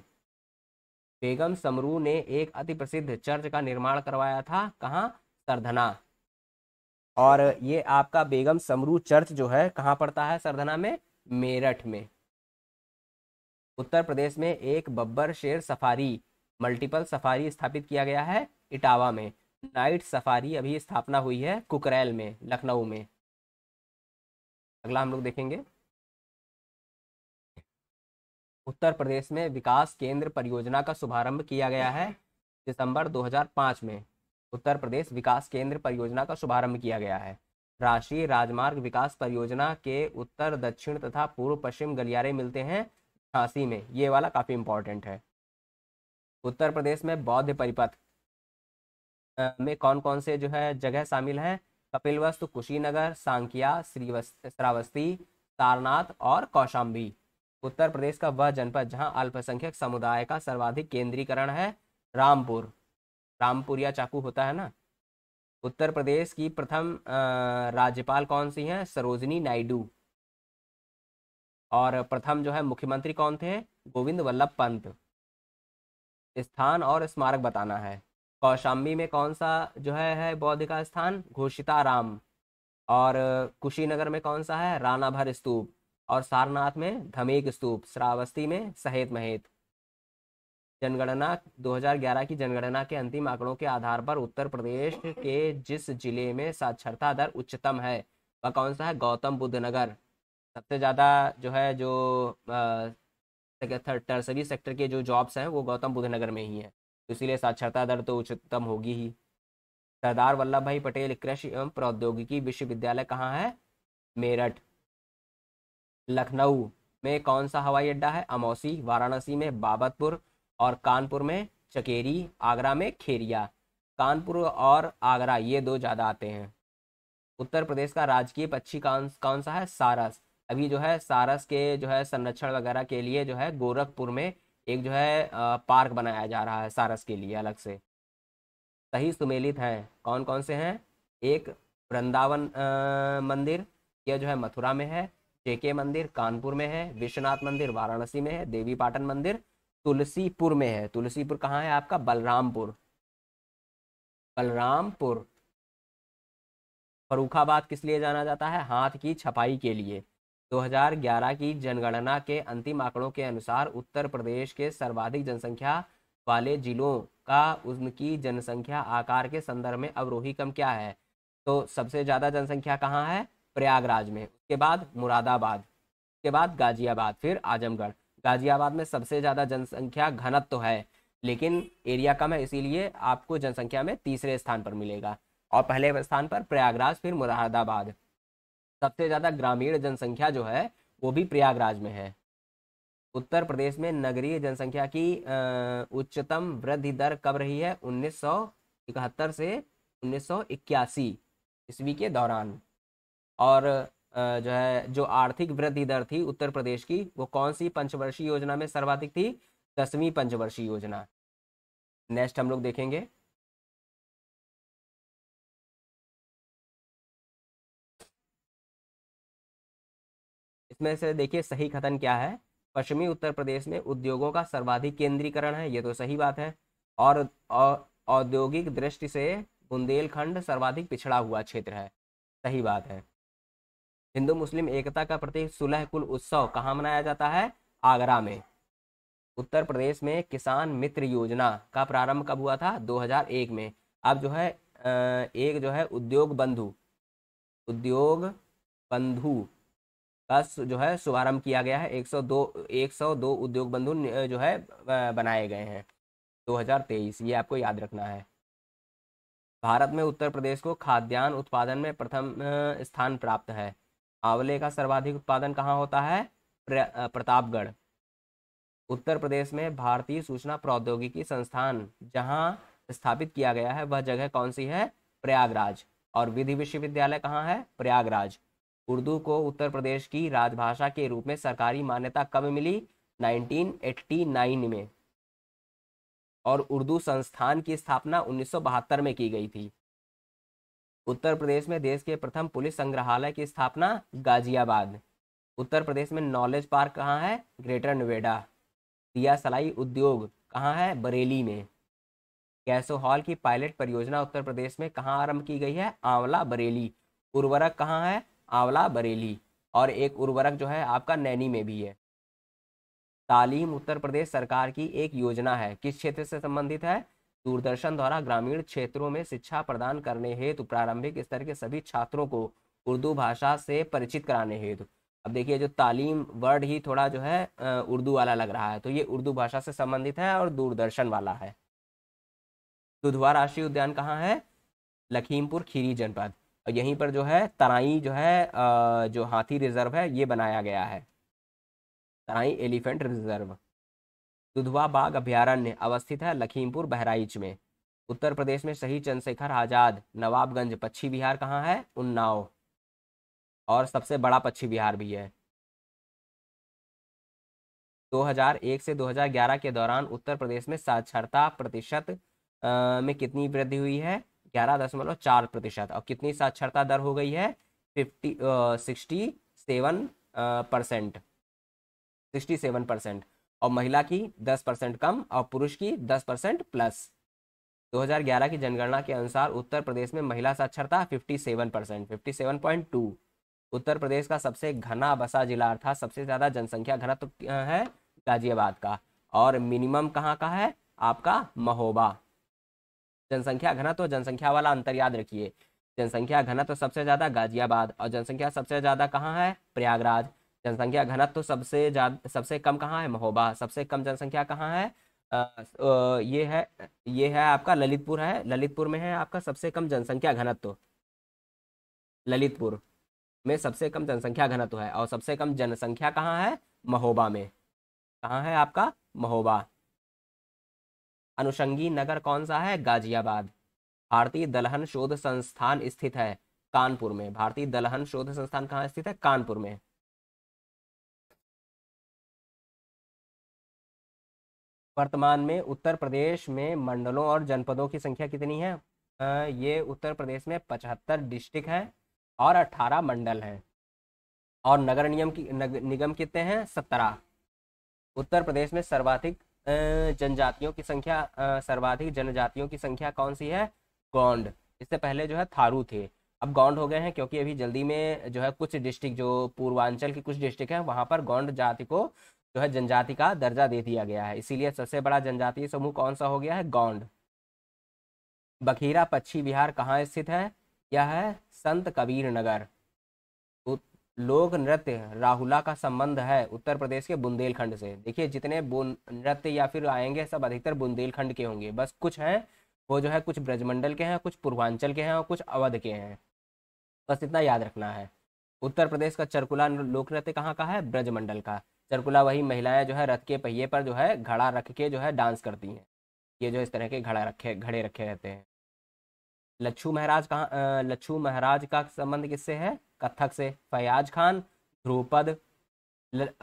बेगम समरू ने एक अति प्रसिद्ध चर्च का निर्माण करवाया था कहाँ सरधना और ये आपका बेगम समरू चर्च जो है कहाँ पड़ता है सरधना में मेरठ में उत्तर प्रदेश में एक बब्बर शेर सफारी मल्टीपल सफारी स्थापित किया गया है इटावा में नाइट सफारी अभी स्थापना हुई है कुकरैल में लखनऊ में अगला हम लोग देखेंगे उत्तर प्रदेश में विकास केंद्र परियोजना का शुभारंभ किया गया है दिसंबर 2005 में उत्तर प्रदेश विकास केंद्र परियोजना का शुभारंभ किया गया है राष्ट्रीय राजमार्ग विकास परियोजना के उत्तर दक्षिण तथा पूर्व पश्चिम गलियारे मिलते हैं झांसी में ये वाला काफ़ी इंपॉर्टेंट है उत्तर प्रदेश में बौद्ध परिपथ में कौन कौन से जो है जगह शामिल हैं कपिलवस्तु कुशीनगर सांकिया श्रावस्ती सारनाथ और कौशाम्बी उत्तर प्रदेश का वह जनपद जहां अल्पसंख्यक समुदाय का सर्वाधिक केंद्रीकरण है रामपुर रामपुर या चाकू होता है ना उत्तर प्रदेश की प्रथम राज्यपाल कौन सी हैं सरोजनी नायडू और प्रथम जो है मुख्यमंत्री कौन थे गोविंद वल्लभ पंत स्थान और स्मारक बताना है कौशाम्बी में कौन सा जो है है बौद्ध का स्थान घोषिताराम और कुशीनगर में कौन सा है रानाभर स्तूप और सारनाथ में धमेक स्तूप श्रावस्ती में सहेत महेत जनगणना 2011 की जनगणना के अंतिम आंकड़ों के आधार पर उत्तर प्रदेश के जिस जिले में साक्षरता दर उच्चतम है वह कौन सा है गौतम बुद्ध नगर सबसे ज़्यादा जो है जो टर्सरी सेक्टर के जो जॉब्स हैं वो गौतम बुद्ध नगर में ही है तो इसीलिए साक्षरता दर तो उच्चतम होगी ही सरदार वल्लभ भाई पटेल कृषि एवं प्रौद्योगिकी विश्वविद्यालय कहाँ है मेरठ लखनऊ में कौन सा हवाई अड्डा है अमौसी वाराणसी में बाबतपुर और कानपुर में चकेरी आगरा में खेरिया कानपुर और आगरा ये दो ज़्यादा आते हैं उत्तर प्रदेश का राजकीय पक्षी कौन कौन सा है सारस अभी जो है सारस के जो है संरक्षण वगैरह के लिए जो है गोरखपुर में एक जो है पार्क बनाया जा रहा है सारस के लिए अलग से सही सुमेलित हैं कौन कौन से हैं एक वृंदावन मंदिर यह जो है मथुरा में है जेके मंदिर कानपुर में है विश्वनाथ मंदिर वाराणसी में है देवी पाटन मंदिर तुलसीपुर में है तुलसीपुर कहाँ है आपका बलरामपुर बलरामपुर फरुखाबाद किस लिए जाना जाता है हाथ की छपाई के लिए 2011 की जनगणना के अंतिम आंकड़ों के अनुसार उत्तर प्रदेश के सर्वाधिक जनसंख्या वाले जिलों का उनकी जनसंख्या आकार के संदर्भ में अवरोही कम क्या है तो सबसे ज़्यादा जनसंख्या कहाँ है प्रयागराज में उसके बाद मुरादाबाद उसके बाद गाजियाबाद फिर आजमगढ़ गाजियाबाद में सबसे ज़्यादा जनसंख्या घनत्व तो है लेकिन एरिया कम है इसीलिए आपको जनसंख्या में तीसरे स्थान पर मिलेगा और पहले स्थान पर प्रयागराज फिर मुरादाबाद सबसे ज़्यादा ग्रामीण जनसंख्या जो है वो भी प्रयागराज में है उत्तर प्रदेश में नगरीय जनसंख्या की उच्चतम वृद्धि दर कब रही है उन्नीस से उन्नीस ईस्वी के दौरान और जो है जो आर्थिक वृद्धि दर थी उत्तर प्रदेश की वो कौन सी पंचवर्षीय योजना में सर्वाधिक थी दसवीं पंचवर्षीय योजना नेक्स्ट हम लोग देखेंगे इसमें से देखिए सही कथन क्या है पश्चिमी उत्तर प्रदेश में उद्योगों का सर्वाधिक केंद्रीकरण है ये तो सही बात है और औद्योगिक दृष्टि से बुंदेलखंड सर्वाधिक पिछड़ा हुआ क्षेत्र है सही बात है हिंदू मुस्लिम एकता का प्रतीक सुलह कुल उत्सव कहाँ मनाया जाता है आगरा में उत्तर प्रदेश में किसान मित्र योजना का प्रारंभ कब हुआ था 2001 में अब जो है एक जो है उद्योग बंधु उद्योग बंधु का जो है शुभारंभ किया गया है 102 102 उद्योग बंधु जो है बनाए गए हैं 2023 ये आपको याद रखना है भारत में उत्तर प्रदेश को खाद्यान्न उत्पादन में प्रथम स्थान प्राप्त है आंवले का सर्वाधिक उत्पादन कहाँ होता है प्रतापगढ़ उत्तर प्रदेश में भारतीय सूचना प्रौद्योगिकी संस्थान जहाँ स्थापित किया गया है वह जगह कौन सी है प्रयागराज और विधि विश्वविद्यालय कहाँ है प्रयागराज उर्दू को उत्तर प्रदेश की राजभाषा के रूप में सरकारी मान्यता कब मिली 1989 में और उर्दू संस्थान की स्थापना उन्नीस में की गई थी उत्तर प्रदेश में देश के प्रथम पुलिस संग्रहालय की स्थापना गाजियाबाद उत्तर प्रदेश में नॉलेज पार्क कहाँ है ग्रेटर नोएडा दिया सलाई उद्योग कहाँ है बरेली में कैसो हॉल की पायलट परियोजना उत्तर प्रदेश में कहाँ आरंभ की गई है आंवला बरेली उर्वरक कहाँ है आंवला बरेली और एक उर्वरक जो है आपका नैनी में भी है तालीम उत्तर प्रदेश सरकार की एक योजना है किस क्षेत्र से संबंधित है दूरदर्शन द्वारा ग्रामीण क्षेत्रों में शिक्षा प्रदान करने हेतु प्रारंभिक स्तर के सभी छात्रों को उर्दू भाषा से परिचित कराने हेतु अब देखिए जो तालीम वर्ड ही थोड़ा जो है उर्दू वाला लग रहा है तो ये उर्दू भाषा से संबंधित है और दूरदर्शन वाला है दुधवा राष्ट्रीय उद्यान कहाँ है लखीमपुर खीरी जनपद यहीं पर जो है तराई जो है जो हाथी रिजर्व है ये बनाया गया है तराई एलिफेंट रिजर्व दुधवा बाग अभ्यारण्य अवस्थित है लखीमपुर बहराइच में उत्तर प्रदेश में शहीद चंद्रशेखर आजाद नवाबगंज पक्षी विहार कहाँ है उन्नाव और सबसे बड़ा पक्षी विहार भी है 2001 से 2011 के दौरान उत्तर प्रदेश में साक्षरता प्रतिशत में कितनी वृद्धि हुई है ग्यारह दशमलव चार प्रतिशत और कितनी साक्षरता दर हो गई है fifty sixty seven percent sixty seven percent और महिला की दस परसेंट कम और पुरुष की दस परसेंट प्लस 2011 की जनगणना के अनुसार उत्तर प्रदेश में महिला साक्षरता 57 परसेंट फिफ्टी उत्तर प्रदेश का सबसे घना बसा जिला अर्थात सबसे ज़्यादा जनसंख्या घनत्व तो है गाजियाबाद का और मिनिमम कहाँ का है आपका महोबा जनसंख्या घनत्व जनसंख्या वाला अंतर याद रखिए जनसंख्या घनत्व सबसे ज़्यादा गाजियाबाद और जनसंख्या सबसे ज़्यादा कहाँ है प्रयागराज जनसंख्या घनत्व सबसे ज़्यादा सबसे कम कहाँ है महोबा सबसे कम जनसंख्या कहाँ है ये है ये है आपका ललितपुर है ललितपुर में है आपका सबसे कम जनसंख्या घनत्व ललितपुर में सबसे कम जनसंख्या घनत्व है और सबसे कम जनसंख्या कहाँ है महोबा में कहाँ है आपका महोबा अनुषंगी नगर कौन सा है गाजियाबाद भारतीय दलहन शोध संस्थान स्थित है कानपुर में भारतीय दलहन शोध संस्थान कहाँ स्थित है कानपुर में वर्तमान में उत्तर प्रदेश में मंडलों और जनपदों की संख्या कितनी है ये उत्तर प्रदेश में पचहत्तर डिस्ट्रिक्ट हैं और अट्ठारह मंडल हैं और नगर नियम की निगम कितने हैं सत्रह उत्तर प्रदेश में सर्वाधिक जनजातियों की संख्या सर्वाधिक जनजातियों की संख्या कौन सी है गौंड इससे पहले जो है थारू थे अब गौंड हो गए हैं क्योंकि अभी जल्दी में जो है कुछ डिस्ट्रिक्ट जो पूर्वांचल की कुछ डिस्ट्रिक्ट है वहाँ पर गौंड जाति को जो है जनजाति का दर्जा दे दिया गया है इसीलिए सबसे बड़ा जनजातीय समूह कौन सा हो गया है गौंड बखीरा पक्षी विहार कहाँ स्थित है यह है संत कबीर नगर लोक नृत्य राहुला का संबंध है उत्तर प्रदेश के बुंदेलखंड से देखिए जितने नृत्य या फिर आएंगे सब अधिकतर बुंदेलखंड के होंगे बस कुछ हैं वो जो है कुछ ब्रजमंडल के हैं कुछ पूर्वांचल के हैं और कुछ अवध के हैं बस इतना याद रखना है उत्तर प्रदेश का चरकुला लोक नृत्य कहाँ का है ब्रजमंडल का चरकुला वही महिलाएं जो है रथ के पहिए पर जो है घड़ा रख के जो है डांस करती हैं ये जो इस तरह के घड़ा रखे घड़े रखे रहते हैं लच्छू महाराज कहाँ लच्छू महाराज का संबंध किससे है कथक से फयाज खान ध्रुपद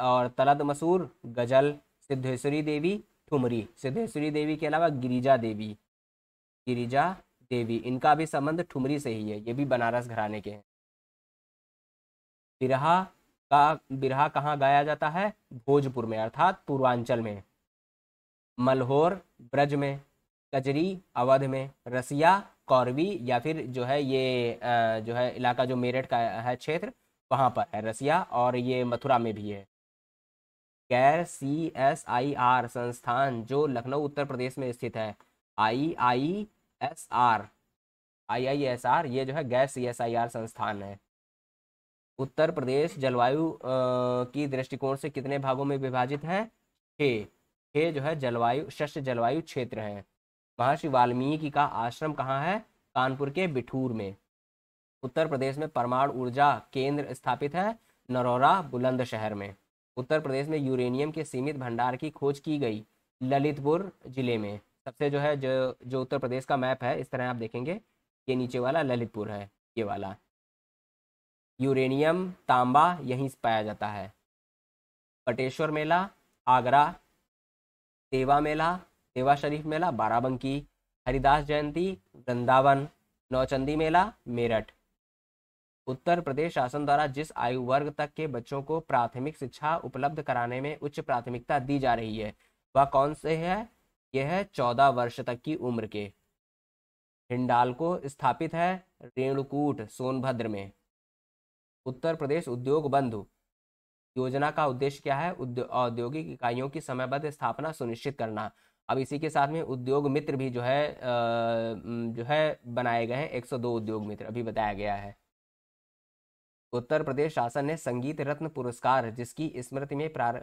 और तलद मसूर गजल सिद्धेश्वरी देवी ठुमरी सिद्धेश्वरी देवी के अलावा गिरिजा देवी गिरिजा देवी इनका भी संबंध ठुमरी से ही है ये भी बनारस घराने के हैं बिरहा का बिरहा कहाँ गाया जाता है भोजपुर में अर्थात पूर्वांचल में मल्होर ब्रज में कजरी अवध में रसिया कौरवी या फिर जो है ये जो है इलाका जो मेरठ का है क्षेत्र वहाँ पर है रसिया और ये मथुरा में भी है गैर सी एस आई आर संस्थान जो लखनऊ उत्तर प्रदेश में स्थित है I I S R I I S R ये जो है गैर सी एस आई आर संस्थान है उत्तर प्रदेश जलवायु की दृष्टिकोण से कितने भागों में विभाजित है छः छः जो है जलवायु शस्य जलवायु क्षेत्र हैं महर्षि वाल्मीकि का आश्रम कहाँ है कानपुर के बिठूर में उत्तर प्रदेश में परमाणु ऊर्जा केंद्र स्थापित है बुलंद बुलंदशहर में उत्तर प्रदेश में यूरेनियम के सीमित भंडार की खोज की गई ललितपुर जिले में सबसे जो है जो जो उत्तर प्रदेश का मैप है इस तरह आप देखेंगे ये नीचे वाला ललितपुर है ये वाला यूरेनियम तांबा यहीं से पाया जाता है पटेश्वर मेला आगरा देवा मेला देवा शरीफ मेला बाराबंकी हरिदास जयंती वृंदावन नौचंदी मेला मेरठ उत्तर प्रदेश शासन द्वारा जिस आयु वर्ग तक के बच्चों को प्राथमिक शिक्षा उपलब्ध कराने में उच्च प्राथमिकता दी जा रही है वह कौन से है यह चौदह वर्ष तक की उम्र के हिंडालको स्थापित है रेणुकूट सोनभद्र में उत्तर प्रदेश उद्योग बंधु योजना का उद्देश्य क्या है औद्योगिक इकाइयों की समयबद्ध स्थापना सुनिश्चित करना अब इसी के साथ में उद्योग मित्र भी जो है जो है बनाए गए हैं 102 उद्योग मित्र अभी बताया गया है उत्तर प्रदेश शासन ने संगीत रत्न पुरस्कार जिसकी स्मृति में प्रार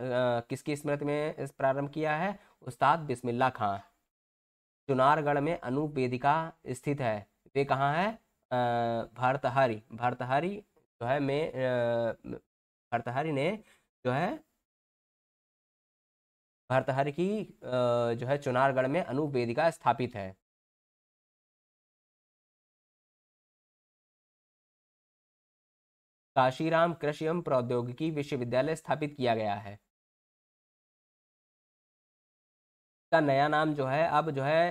किसकी स्मृति में प्रारंभ किया है उस्ताद बिस्मिल्ला खां चुनारगढ़ में अनुपेदिका वेदिका स्थित है वे कहाँ है भरतहारी भरतहारी जो है में भरतहारी ने जो है भरतहर की जो है चुनारगढ़ में अनूप वेदिका स्थापित है काशीराम कृषि एवं प्रौद्योगिकी विश्वविद्यालय स्थापित किया गया है का नया नाम जो है अब जो है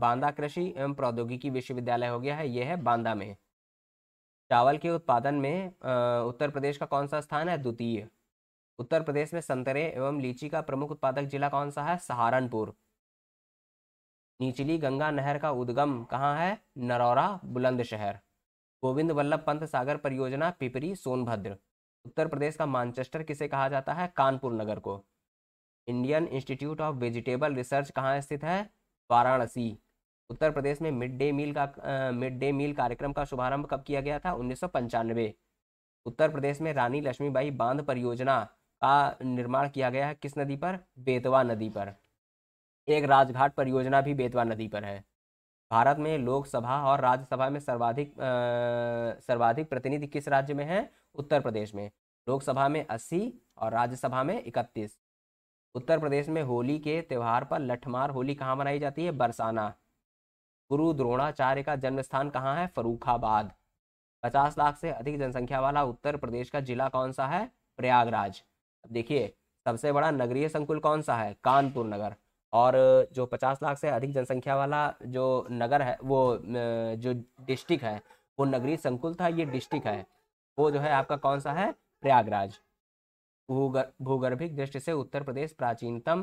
बांदा कृषि एवं प्रौद्योगिकी विश्वविद्यालय हो गया है यह है बांदा में चावल के उत्पादन में उत्तर प्रदेश का कौन सा स्थान है द्वितीय उत्तर प्रदेश में संतरे एवं लीची का प्रमुख उत्पादक जिला कौन सा है सहारनपुर निचली गंगा नहर का उद्गम कहाँ है नरौरा बुलंदशहर गोविंद वल्लभ पंत सागर परियोजना पिपरी सोनभद्र उत्तर प्रदेश का मानचेस्टर किसे कहा जाता है कानपुर नगर को Indian institute of vegetable research कहाँ स्थित है वाराणसी उत्तर प्रदेश में मिड डे मील का मिड डे मील कार्यक्रम का शुभारंभ कब किया गया था उन्नीस उत्तर प्रदेश में रानी लक्ष्मीबाई बांध परियोजना का निर्माण किया गया है किस नदी पर बेतवा नदी पर एक राजघाट परियोजना भी बेतवा नदी पर है भारत में लोकसभा और राज्यसभा में सर्वाधिक आ, सर्वाधिक प्रतिनिधि किस राज्य में है उत्तर प्रदेश में लोकसभा में अस्सी और राज्यसभा में इकतीस उत्तर प्रदेश में होली के त्यौहार पर लठमार होली कहाँ मनाई जाती है बरसाना गुरु द्रोणाचार्य का जन्म स्थान कहाँ है फरूखाबाद पचास लाख से अधिक जनसंख्या वाला उत्तर प्रदेश का जिला कौन सा है प्रयागराज देखिए सबसे बड़ा नगरीय संकुल कौन सा है कानपुर नगर और जो 50 लाख से अधिक जनसंख्या वाला जो नगर है वो जो डिस्ट्रिक्ट है वो नगरीय संकुल था ये डिस्ट्रिक्ट है वो जो है आपका कौन सा है प्रयागराज भूगर भूगर्भिक दृष्टि से उत्तर प्रदेश प्राचीनतम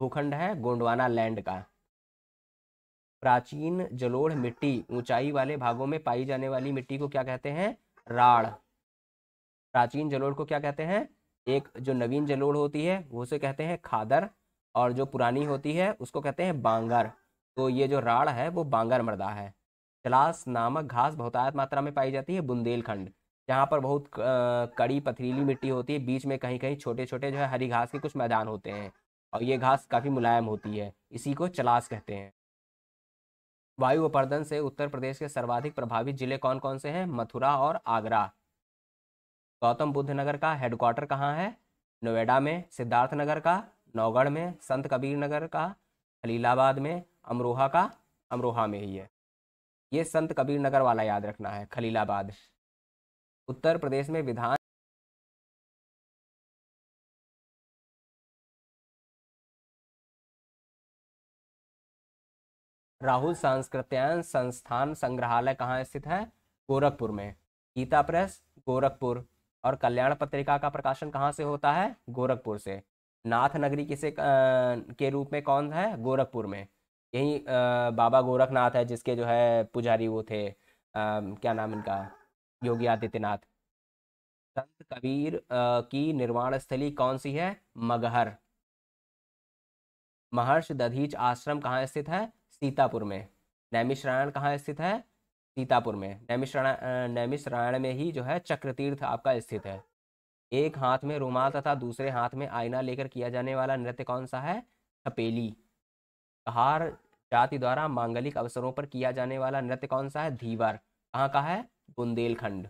भूखंड है गोंडवाना लैंड का प्राचीन जलोढ़ मिट्टी ऊंचाई वाले भागों में पाई जाने वाली मिट्टी को क्या कहते हैं राड़ प्राचीन जलोढ़ को क्या कहते हैं एक जो नवीन जलोड़ होती है वो उसे कहते हैं खादर और जो पुरानी होती है उसको कहते हैं बांगर तो ये जो राड़ है वो बांगर मर्दा है चलास नामक घास बहुतायत मात्रा में पाई जाती है बुंदेलखंड जहाँ पर बहुत कड़ी पथरीली मिट्टी होती है बीच में कहीं कहीं छोटे छोटे जो है हरी घास के कुछ मैदान होते हैं और ये घास काफ़ी मुलायम होती है इसी को चलास कहते हैं वायु अपर्दन से उत्तर प्रदेश के सर्वाधिक प्रभावित जिले कौन कौन से हैं मथुरा और आगरा गौतम बुद्ध नगर का हेडक्वार्टर कहाँ है नोएडा में सिद्धार्थ नगर का नौगढ़ में संत कबीर नगर का खलीलाबाद में अमरोहा का अमरोहा में ही है ये संत कबीर नगर वाला याद रखना है खलीलाबाद उत्तर प्रदेश में विधान राहुल सांस्कृत्यान संस्थान संग्रहालय कहाँ स्थित है गोरखपुर में गीता प्रेस गोरखपुर और कल्याण पत्रिका का प्रकाशन कहाँ से होता है गोरखपुर से नाथ नगरी किसे के रूप में कौन है गोरखपुर में यही बाबा गोरखनाथ है जिसके जो है पुजारी वो थे आ, क्या नाम इनका योगी आदित्यनाथ संत कबीर की निर्माण स्थली कौन सी है मगहर महर्ष दधीच आश्रम कहाँ स्थित है सीतापुर में नैमिश्रायण कहाँ स्थित है सीतापुर में नैमिश्रायण नैमिश्रायण में ही जो है चक्रतीर्थ आपका स्थित है एक हाथ में रुमाल तथा दूसरे हाथ में आईना लेकर किया जाने वाला नृत्य कौन सा है थपेली कहार जाति द्वारा मांगलिक अवसरों पर किया जाने वाला नृत्य कौन सा है धीवर कहाँ का है बुंदेलखंड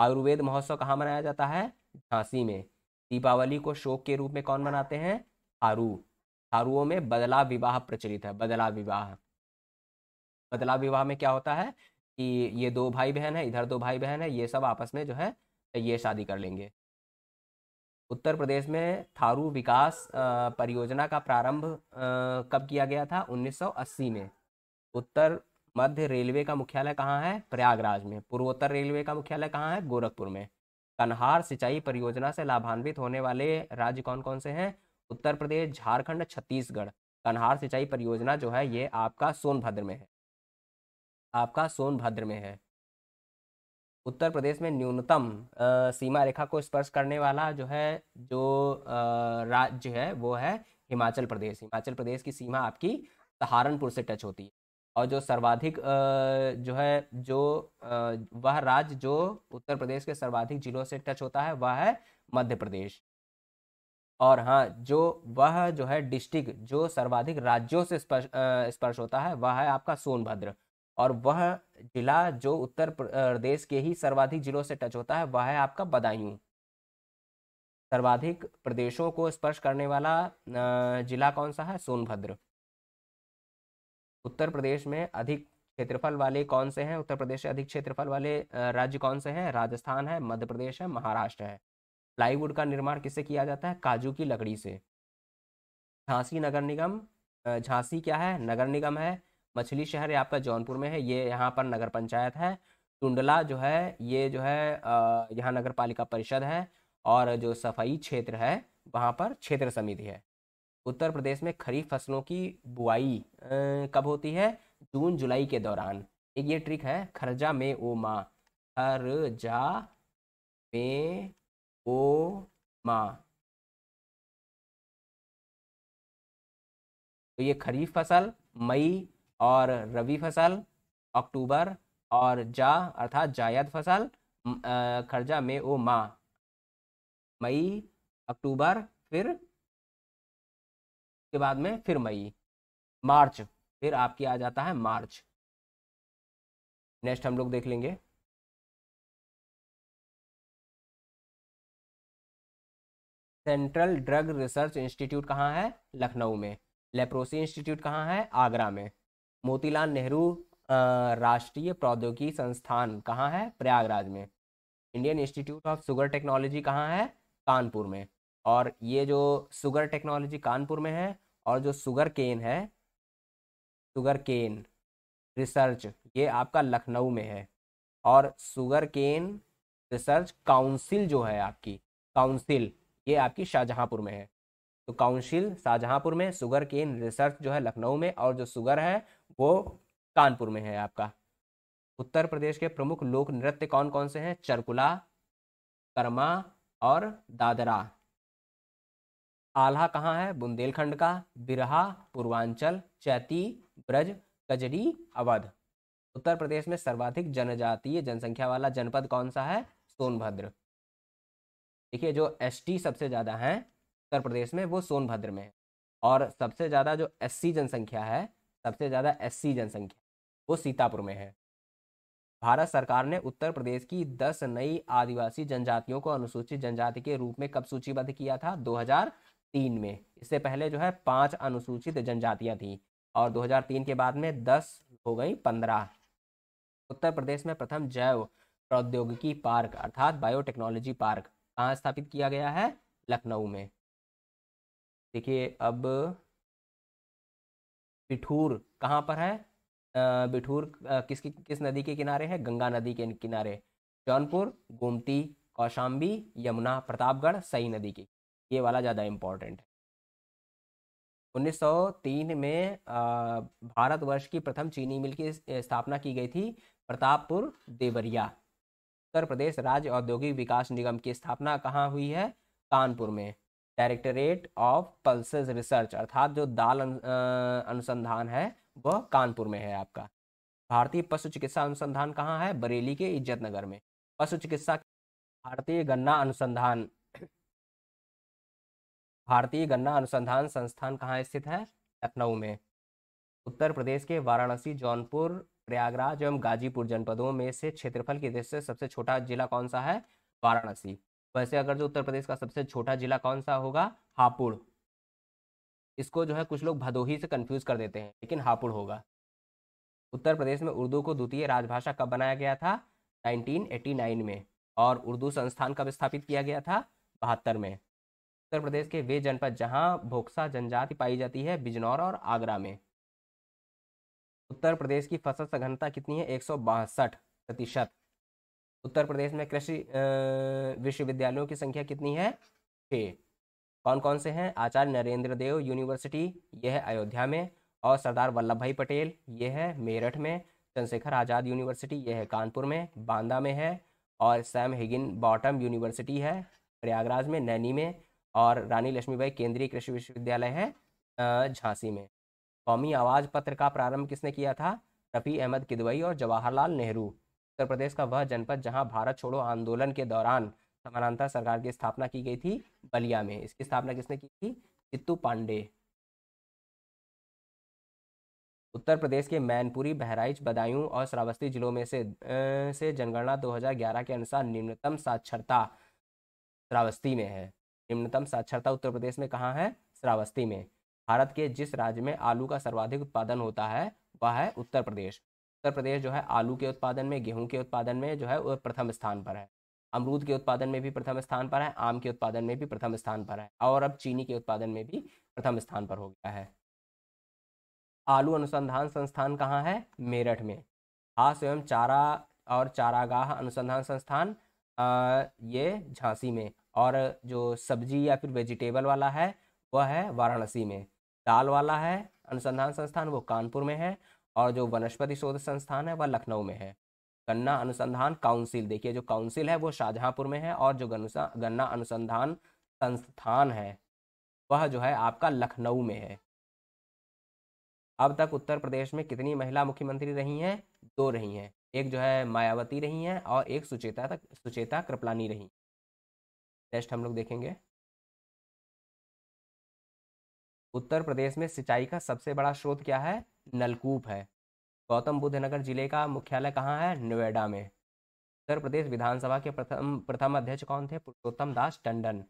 आयुर्वेद महोत्सव कहाँ मनाया जाता है झांसी में दीपावली को शोक के रूप में कौन मनाते हैं हारू हारुओं में बदला विवाह प्रचलित है बदला विवाह बदलाव विवाह में क्या होता है कि ये दो भाई बहन है इधर दो भाई बहन है ये सब आपस में जो है ये शादी कर लेंगे उत्तर प्रदेश में थारू विकास परियोजना का प्रारंभ कब किया गया था 1980 में उत्तर मध्य रेलवे का मुख्यालय कहाँ है प्रयागराज में पूर्वोत्तर रेलवे का मुख्यालय कहाँ है गोरखपुर में कन्हार सिंचाई परियोजना से लाभान्वित होने वाले राज्य कौन कौन से हैं उत्तर प्रदेश झारखंड छत्तीसगढ़ कन्हार सिंचाई परियोजना जो है ये आपका सोनभद्र में है आपका सोनभद्र में है उत्तर प्रदेश में न्यूनतम सीमा रेखा को स्पर्श करने वाला जो है जो राज्य है वो है हिमाचल प्रदेश हिमाचल प्रदेश की सीमा आपकी सहारनपुर से टच होती है और जो सर्वाधिक जो है जो वह राज्य जो उत्तर प्रदेश के सर्वाधिक जिलों से टच होता है वह है मध्य प्रदेश और हाँ जो वह जो है डिस्ट्रिक्ट जो सर्वाधिक राज्यों से स्पर्श स्पर्श होता है वह है आपका सोनभद्र और वह जिला जो उत्तर प्रदेश के ही सर्वाधिक जिलों से टच होता है वह है आपका बदायूं सर्वाधिक प्रदेशों को स्पर्श करने वाला जिला कौन सा है सोनभद्र उत्तर प्रदेश में अधिक क्षेत्रफल वाले कौन से हैं उत्तर प्रदेश से अधिक क्षेत्रफल वाले राज्य कौन से हैं राजस्थान है मध्य प्रदेश है महाराष्ट्र है प्लाईवुड का निर्माण किससे किया जाता है काजू की लकड़ी से झांसी नगर निगम झांसी क्या है नगर निगम है मछली शहर आपका जौनपुर में है ये यहाँ पर नगर पंचायत है टुंडला जो है ये जो है यहाँ नगर पालिका परिषद है और जो सफाई क्षेत्र है वहाँ पर क्षेत्र समिति है उत्तर प्रदेश में खरीफ फसलों की बुआई कब होती है जून जुलाई के दौरान एक ये ट्रिक है खरजा में ओ माँ जा में ओ माँ तो ये खरीफ फसल मई और रवि फसल अक्टूबर और जा अर्थात जायद फसल खर्जा में ओ मा मई अक्टूबर फिर के बाद में फिर मई मार्च फिर आपकी आ जाता है मार्च नेक्स्ट हम लोग देख लेंगे सेंट्रल ड्रग रिसर्च इंस्टीट्यूट कहाँ है लखनऊ में लेप्रोसी इंस्टीट्यूट कहाँ है आगरा में मोतीलाल नेहरू राष्ट्रीय प्रौद्योगिकी संस्थान कहाँ है प्रयागराज में Indian institute of sugar technology कहाँ है कानपुर में और ये जो सुगर टेक्नोलॉजी कानपुर में है और जो सुगर केन है सुगर केन रिसर्च ये आपका लखनऊ में है और सुगर केन रिसर्च काउंसिल जो है आपकी काउंसिल ये आपकी शाहजहाँपुर में है तो काउंसिल शाहजहाँपुर में सुगर केन रिसर्च जो है लखनऊ में और जो सुगर है वो कानपुर में है आपका उत्तर प्रदेश के प्रमुख लोक नृत्य कौन कौन से हैं चरकुला कर्मा और दादरा आल्हा कहाँ है बुंदेलखंड का बिरहा पूर्वांचल चैती ब्रज कजरी अवध उत्तर प्रदेश में सर्वाधिक जनजातीय जनसंख्या वाला जनपद कौन सा है सोनभद्र देखिए जो एसटी सबसे ज़्यादा हैं उत्तर प्रदेश में वो सोनभद्र में और सबसे ज़्यादा जो एससी जनसंख्या है सबसे ज़्यादा एससी जनसंख्या वो सीतापुर में है भारत सरकार ने उत्तर प्रदेश की 10 नई आदिवासी जनजातियों को अनुसूचित जनजाति के रूप में कब सूचीबद्ध किया था 2003 में इससे पहले जो है पांच अनुसूचित जनजातियां थी और 2003 के बाद में 10 हो गई 15 उत्तर प्रदेश में प्रथम जैव प्रौद्योगिकी पार्क अर्थात बायोटेक्नोलॉजी पार्क कहाँ स्थापित किया गया है लखनऊ में देखिए अब बिठूर कहाँ पर है बिठूर किसकी किस नदी के किनारे है गंगा नदी के किनारे जौनपुर गोमती कौशाम्बी यमुना प्रतापगढ़ सई नदी की ये वाला ज़्यादा इम्पोर्टेंट है 1903 में भारतवर्ष की प्रथम चीनी मिल की स्थापना की गई थी प्रतापपुर देवरिया उत्तर प्रदेश राज्य औद्योगिक विकास निगम की स्थापना कहाँ हुई है कानपुर में डायरेक्टरेट ऑफ पल्सेस रिसर्च अर्थात जो दाल अनुसंधान है वह कानपुर में है आपका भारतीय पशु चिकित्सा अनुसंधान कहाँ है बरेली के इज्जत नगर में पशु चिकित्सा भारतीय गन्ना अनुसंधान भारतीय गन्ना अनुसंधान संस्थान कहाँ स्थित है लखनऊ में उत्तर प्रदेश के वाराणसी जौनपुर प्रयागराज एवं गाजीपुर जनपदों में से क्षेत्रफल की दृष्टि से सबसे छोटा जिला कौन सा है वाराणसी वैसे अगर जो उत्तर प्रदेश का सबसे छोटा जिला कौन सा होगा हापुड़ इसको जो है कुछ लोग भदोही से कंफ्यूज कर देते हैं लेकिन हापुड़ होगा उत्तर प्रदेश में उर्दू को द्वितीय राजभाषा कब बनाया गया था 1989 में और उर्दू संस्थान कब स्थापित किया गया था बहत्तर में उत्तर प्रदेश के वे जनपद जहां भोक्सा जनजाति पाई जाती है बिजनौर और आगरा में उत्तर प्रदेश की फसल सघनता कितनी है एक प्रतिशत उत्तर प्रदेश में कृषि विश्वविद्यालयों की संख्या कितनी है छः कौन कौन से हैं आचार्य नरेंद्र देव यूनिवर्सिटी यह है अयोध्या में और सरदार वल्लभ भाई पटेल यह है मेरठ में चंद्रशेखर आज़ाद यूनिवर्सिटी यह है कानपुर में बांदा में है और सैम हिगिन बॉटम यूनिवर्सिटी है प्रयागराज में नैनी में और रानी लक्ष्मीबाई केंद्रीय कृषि विश्वविद्यालय है झांसी में कौमी आवाज़ पत्र का प्रारंभ किसने किया था रफ़ी अहमद किदवई और जवाहरलाल नेहरू उत्तर प्रदेश का वह जनपद जहां भारत छोड़ो आंदोलन के दौरान समानांतर सरकार की स्थापना की गई थी बलिया में इसकी स्थापना किसने की थी चित्तू पांडे उत्तर प्रदेश के मैनपुरी बहराइच बदायूं और श्रावस्ती जिलों में से ए, से जनगणना 2011 के अनुसार निम्नतम साक्षरता श्रावस्ती में है निम्नतम साक्षरता उत्तर प्रदेश में कहाँ है श्रावस्ती में भारत के जिस राज्य में आलू का सर्वाधिक उत्पादन होता है वह है उत्तर प्रदेश उत्तर प्रदेश जो है आलू के उत्पादन में गेहूं के उत्पादन में जो है प्रथम स्थान पर है अमरूद के उत्पादन में भी प्रथम स्थान पर है आम के उत्पादन में भी प्रथम स्थान पर है और अब चीनी के उत्पादन में भी प्रथम स्थान पर हो गया है आलू अनुसंधान संस्थान कहाँ है मेरठ में हाँ स्वयं चारा और चारागाह अनुसंधान संस्थान आ, ये झांसी में और जो सब्जी या फिर वेजिटेबल वाला है वह है वाराणसी में दाल वाला है अनुसंधान संस्थान वो कानपुर में है और जो वनस्पति शोध संस्थान है वह लखनऊ में है गन्ना अनुसंधान काउंसिल देखिए जो काउंसिल है वो शाहजहाँपुर में है और जो गन्ना अनुसंधान संस्थान है वह जो है आपका लखनऊ में है अब तक उत्तर प्रदेश में कितनी महिला मुख्यमंत्री रही हैं दो रही हैं एक जो है मायावती रही हैं और एक सुचेता तक सुचेता कृपलानी रही नेक्स्ट हम लोग देखेंगे उत्तर प्रदेश में सिंचाई का सबसे बड़ा स्रोत क्या है नलकूप है गौतम बुद्ध नगर जिले का मुख्यालय कहाँ है नोएडा में उत्तर प्रदेश विधानसभा के प्रथम प्रथम अध्यक्ष कौन थे पुरुषोत्तम दास टंडन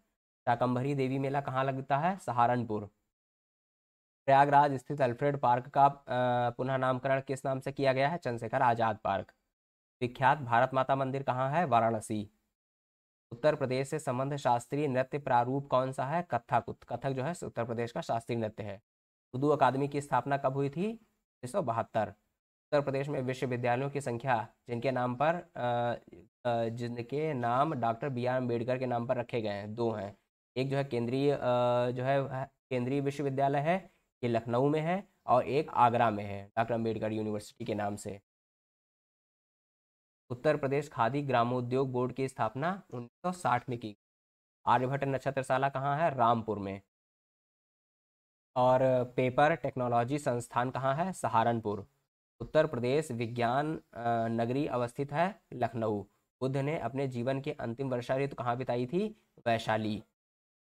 शाकंभरी देवी मेला कहाँ लगता है सहारनपुर प्रयागराज स्थित अल्फ्रेड पार्क का पुनः नामकरण किस नाम से किया गया है चंद्रशेखर आजाद पार्क विख्यात भारत माता मंदिर कहाँ है वाराणसी उत्तर प्रदेश से संबंध शास्त्रीय नृत्य प्रारूप कौन सा है कथक कथक जो है उत्तर प्रदेश का शास्त्रीय नृत्य है उर्दू तो अकादमी की स्थापना कब हुई थी उन्नीस उत्तर प्रदेश में विश्वविद्यालयों की संख्या जिनके नाम पर जिनके नाम डॉक्टर बी आर अम्बेडकर के नाम पर रखे गए हैं दो हैं एक जो है केंद्रीय जो है केंद्रीय विश्वविद्यालय है ये लखनऊ में है और एक आगरा में है डॉक्टर अम्बेडकर यूनिवर्सिटी के नाम से उत्तर प्रदेश खादी ग्रामोद्योग बोर्ड की स्थापना 1960 में की आर्यभट्ट नक्षत्रशाला कहाँ है रामपुर में और पेपर टेक्नोलॉजी संस्थान कहाँ है सहारनपुर उत्तर प्रदेश विज्ञान नगरी अवस्थित है लखनऊ बुद्ध ने अपने जीवन के अंतिम वर्षा ऋतु कहाँ बिताई थी वैशाली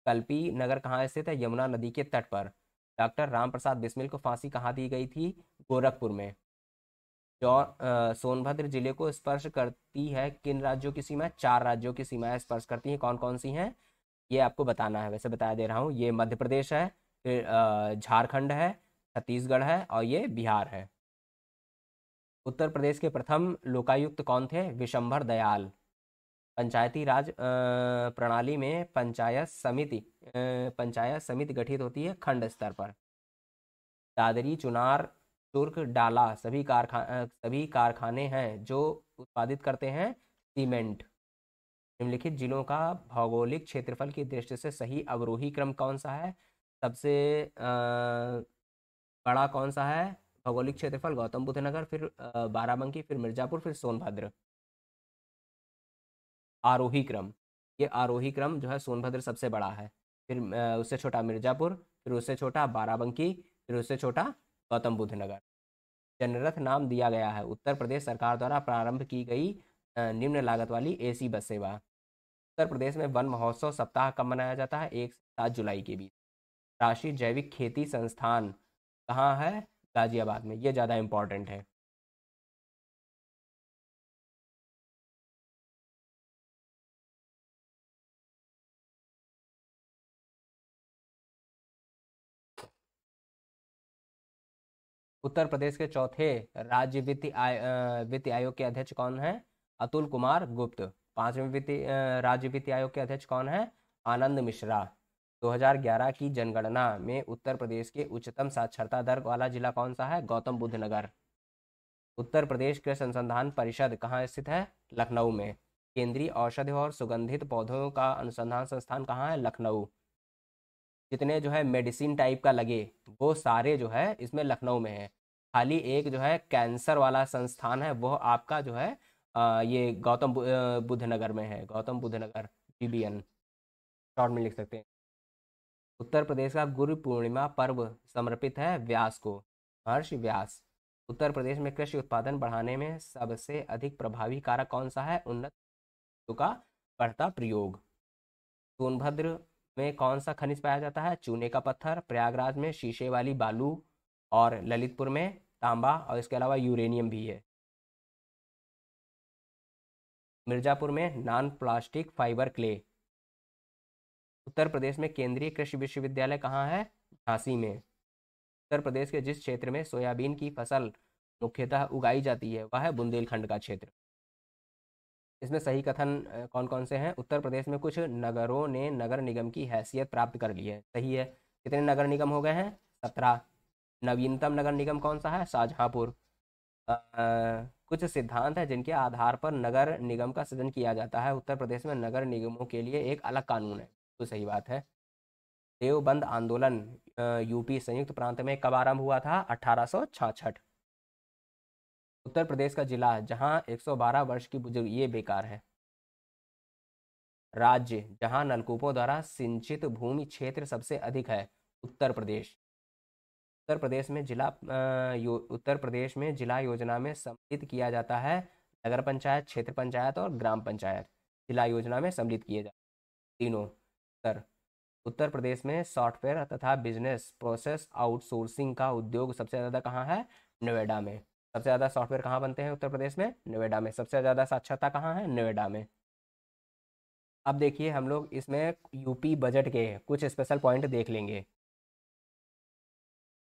कल्पी नगर कहाँ स्थित है यमुना नदी के तट पर डॉक्टर राम प्रसाद बिस्मिल को फांसी कहाँ दी गई थी गोरखपुर में जो सोनभद्र जिले को स्पर्श करती है किन राज्यों की सीमा चार राज्यों की सीमाएं स्पर्श करती हैं कौन कौन सी हैं ये आपको बताना है वैसे बताया दे रहा हूँ ये मध्य प्रदेश है फिर झारखंड है छत्तीसगढ़ है और ये बिहार है उत्तर प्रदेश के प्रथम लोकायुक्त कौन थे विशंभर दयाल पंचायती राज प्रणाली में पंचायत समिति पंचायत समिति गठित होती है खंड स्तर पर दादरी चुनार तुर्क डाला सभी कारखा सभी कारखाने हैं जो उत्पादित करते हैं सीमेंट निम्नलिखित जिलों का भौगोलिक क्षेत्रफल की दृष्टि से सही अवरोही क्रम कौन सा है सबसे बड़ा कौन सा है भौगोलिक क्षेत्रफल गौतम बुद्ध नगर फिर बाराबंकी फिर मिर्जापुर फिर सोनभद्र आरोही क्रम ये आरोही क्रम जो है सोनभद्र सबसे बड़ा है फिर उससे छोटा मिर्जापुर फिर उससे छोटा बाराबंकी फिर उससे छोटा गौतम बुद्ध नगर जनरथ नाम दिया गया है उत्तर प्रदेश सरकार द्वारा प्रारंभ की गई निम्न लागत वाली एसी बस सेवा उत्तर प्रदेश में वन महोत्सव सप्ताह कब मनाया जाता है एक सात जुलाई के बीच राष्ट्रीय जैविक खेती संस्थान कहाँ है गाजियाबाद में ये ज़्यादा इम्पॉर्टेंट है उत्तर प्रदेश के चौथे राज्य वित्त आय वित्त आयोग के अध्यक्ष कौन है अतुल कुमार गुप्त पांचवें वित्त राज्य वित्त आयोग के अध्यक्ष कौन है आनंद मिश्रा 2011 की जनगणना में उत्तर प्रदेश के उच्चतम साक्षरता दर वाला जिला कौन सा है गौतम बुद्ध नगर उत्तर प्रदेश कृषि अनुसंधान परिषद कहाँ स्थित है लखनऊ में केंद्रीय औषधि और सुगंधित पौधों का अनुसंधान संस्थान कहाँ है लखनऊ जितने जो है मेडिसिन टाइप का लगे वो सारे जो है इसमें लखनऊ में है खाली एक जो है कैंसर वाला संस्थान है वो आपका जो है आ, ये गौतम बुद्ध नगर में है गौतम बुद्ध नगर बी शॉर्ट में लिख सकते हैं उत्तर प्रदेश का गुरु पूर्णिमा पर्व समर्पित है व्यास को महर्षि व्यास उत्तर प्रदेश में कृषि उत्पादन बढ़ाने में सबसे अधिक प्रभावी कारक कौन सा है उन्नत का बढ़ता प्रयोग सोनभद्र में कौन सा खनिज पाया जाता है चूने का पत्थर प्रयागराज में शीशे वाली बालू और ललितपुर में तांबा और इसके अलावा यूरेनियम भी है मिर्जापुर में non plastic fibre clay Uttar Pradesh में केंद्रीय कृषि विश्वविद्यालय कहाँ है झांसी में उत्तर प्रदेश के जिस क्षेत्र में सोयाबीन की फसल मुख्यतः उगाई जाती है वह है बुंदेलखंड का क्षेत्र इसमें सही कथन कौन कौन से हैं उत्तर प्रदेश में कुछ नगरों ने नगर निगम की हैसियत प्राप्त कर ली है सही है कितने नगर निगम हो गए हैं सत्रह नवीनतम नगर निगम कौन सा है शाहजहाँपुर कुछ सिद्धांत है जिनके आधार पर नगर निगम का सृजन किया जाता है उत्तर प्रदेश में नगर निगमों के लिए एक अलग कानून है तो सही बात है देवबंद आंदोलन यूपी संयुक्त प्रांत में कब आरंभ हुआ था अठारह उत्तर प्रदेश का जिला जहां 112 वर्ष की बुजुर्ग ये बेकार है राज्य जहां नलकूपों द्वारा सिंचित भूमि क्षेत्र सबसे अधिक है उत्तर प्रदेश उत्तर प्रदेश में जिला उत्तर प्रदेश में जिला योजना में सम्मिलित किया जाता है नगर पंचायत क्षेत्र पंचायत और ग्राम पंचायत जिला योजना में सम्मिलित किए जाते तीनों उत्तर उत्तर प्रदेश में सॉफ्टवेयर तथा बिजनेस प्रोसेस आउटसोर्सिंग का उद्योग सबसे ज़्यादा कहाँ है नोएडा में सबसे ज़्यादा सॉफ्टवेयर कहाँ बनते हैं उत्तर प्रदेश में नोएडा में सबसे ज़्यादा साक्षरता कहाँ है नोएडा में अब देखिए हम लोग इसमें यूपी बजट के कुछ स्पेशल पॉइंट देख लेंगे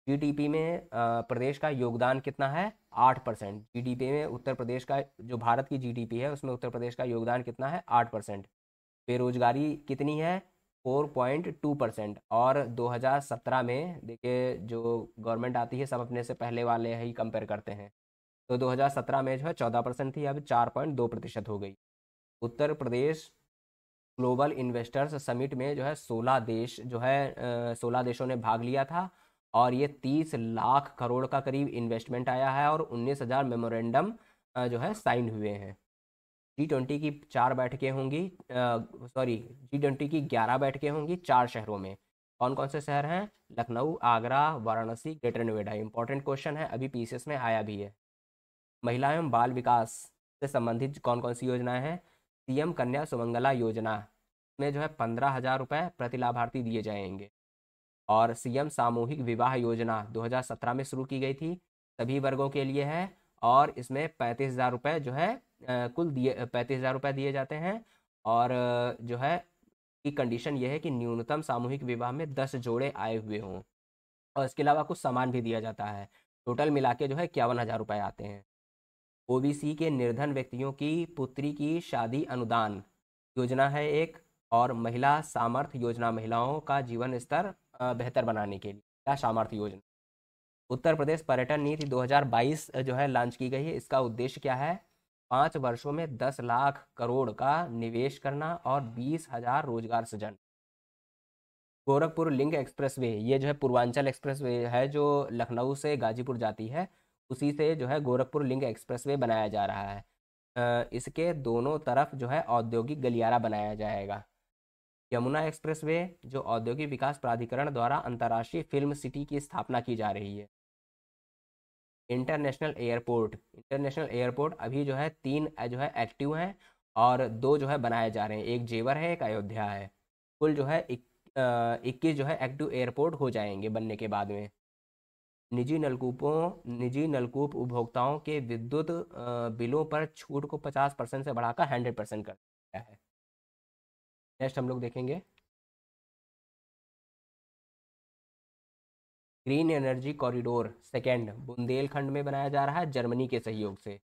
जीडीपी में प्रदेश का योगदान कितना है आठ परसेंट जी में उत्तर प्रदेश का जो भारत की जीडीपी है उसमें उत्तर प्रदेश का योगदान कितना है आठ परसेंट बेरोजगारी कितनी है फोर पॉइंट टू परसेंट और 2017 में देखिए जो गवर्नमेंट आती है सब अपने से पहले वाले ही कंपेयर करते हैं तो 2017 में जो है चौदह परसेंट थी अब चार पॉइंट दो प्रतिशत हो गई Uttar Pradesh global investors summit में जो है सोलह देश जो है सोलह देशों ने भाग लिया था और ये तीस लाख करोड़ का करीब इन्वेस्टमेंट आया है और उन्नीस हज़ार मेमोरेंडम जो है साइन हुए हैं जी ट्वेंटी की चार बैठकें होंगी सॉरी जी ट्वेंटी की ग्यारह बैठकें होंगी चार शहरों में कौन कौन से शहर हैं Lucknow Agra Varanasi greater Noida important question है अभी पी में आया भी है महिला एवं बाल विकास से संबंधित कौन कौन सी योजनाएं हैं सीएम कन्या सुमंगला योजना में जो है पंद्रह हज़ार रुपये प्रति लाभार्थी दिए जाएंगे और सीएम सामूहिक विवाह योजना 2017 में शुरू की गई थी सभी वर्गों के लिए है और इसमें पैंतीस हज़ार रुपये जो है कुल दिए पैंतीस हज़ार रुपये दिए जाते हैं और जो है कि कंडीशन यह है कि न्यूनतम सामूहिक विवाह में दस जोड़े आए हुए हों और इसके अलावा कुछ सामान भी दिया जाता है टोटल मिला के जो है इक्यावन हज़ार रुपये आते हैं ओ के निर्धन व्यक्तियों की पुत्री की शादी अनुदान योजना है एक और महिला सामर्थ्य योजना महिलाओं का जीवन स्तर बेहतर बनाने के लिए महिला सामर्थ्य योजना उत्तर प्रदेश पर्यटन नीति 2022 जो है लॉन्च की गई है इसका उद्देश्य क्या है पाँच वर्षों में दस लाख करोड़ का निवेश करना और बीस हजार रोजगार सृजन गोरखपुर लिंक एक्सप्रेसवे ये जो है पूर्वांचल एक्सप्रेसवे है जो लखनऊ से गाजीपुर जाती है उसी से जो है गोरखपुर लिंक एक्सप्रेसवे बनाया जा रहा है इसके दोनों तरफ जो है औद्योगिक गलियारा बनाया जाएगा यमुना एक्सप्रेसवे जो औद्योगिक विकास प्राधिकरण द्वारा अंतर्राष्ट्रीय फिल्म सिटी की स्थापना की जा रही है इंटरनेशनल एयरपोर्ट इंटरनेशनल एयरपोर्ट अभी जो है तीन जो है एक्टिव हैं और दो जो है बनाए जा रहे हैं एक जेवर है एक अयोध्या है कुल जो है इक्कीस जो है एक्टिव एयरपोर्ट हो जाएंगे बनने के बाद में निजी नलकूपों निजी नलकूप उपभोक्ताओं के विद्युत बिलों पर छूट को 50 परसेंट से बढ़ाकर 100 परसेंट कर दिया है नेक्स्ट हम लोग देखेंगे green energy corridor second Bundelkhand में बनाया जा रहा है जर्मनी के सहयोग से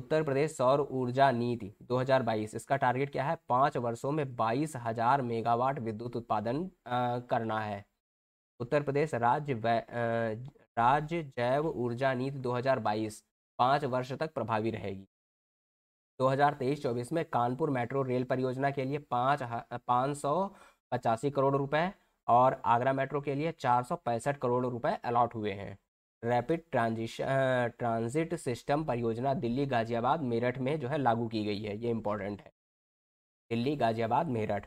उत्तर प्रदेश सौर ऊर्जा नीति 2022 इसका टारगेट क्या है पाँच वर्षों में बाईस हजार मेगावाट विद्युत उत्पादन करना है उत्तर प्रदेश राज्य राज्य जैव ऊर्जा नीति 2022 पाँच वर्ष तक प्रभावी रहेगी 2023-24 में कानपुर मेट्रो रेल परियोजना के लिए पाँच पाँच सौ पचासी करोड़ रुपए और आगरा मेट्रो के लिए चार करोड़ रुपए अलॉट हुए हैं रैपिड ट्रांजिशन ट्रांजिट सिस्टम परियोजना दिल्ली गाजियाबाद मेरठ में जो है लागू की गई है ये इम्पोर्टेंट है दिल्ली गाजियाबाद मेरठ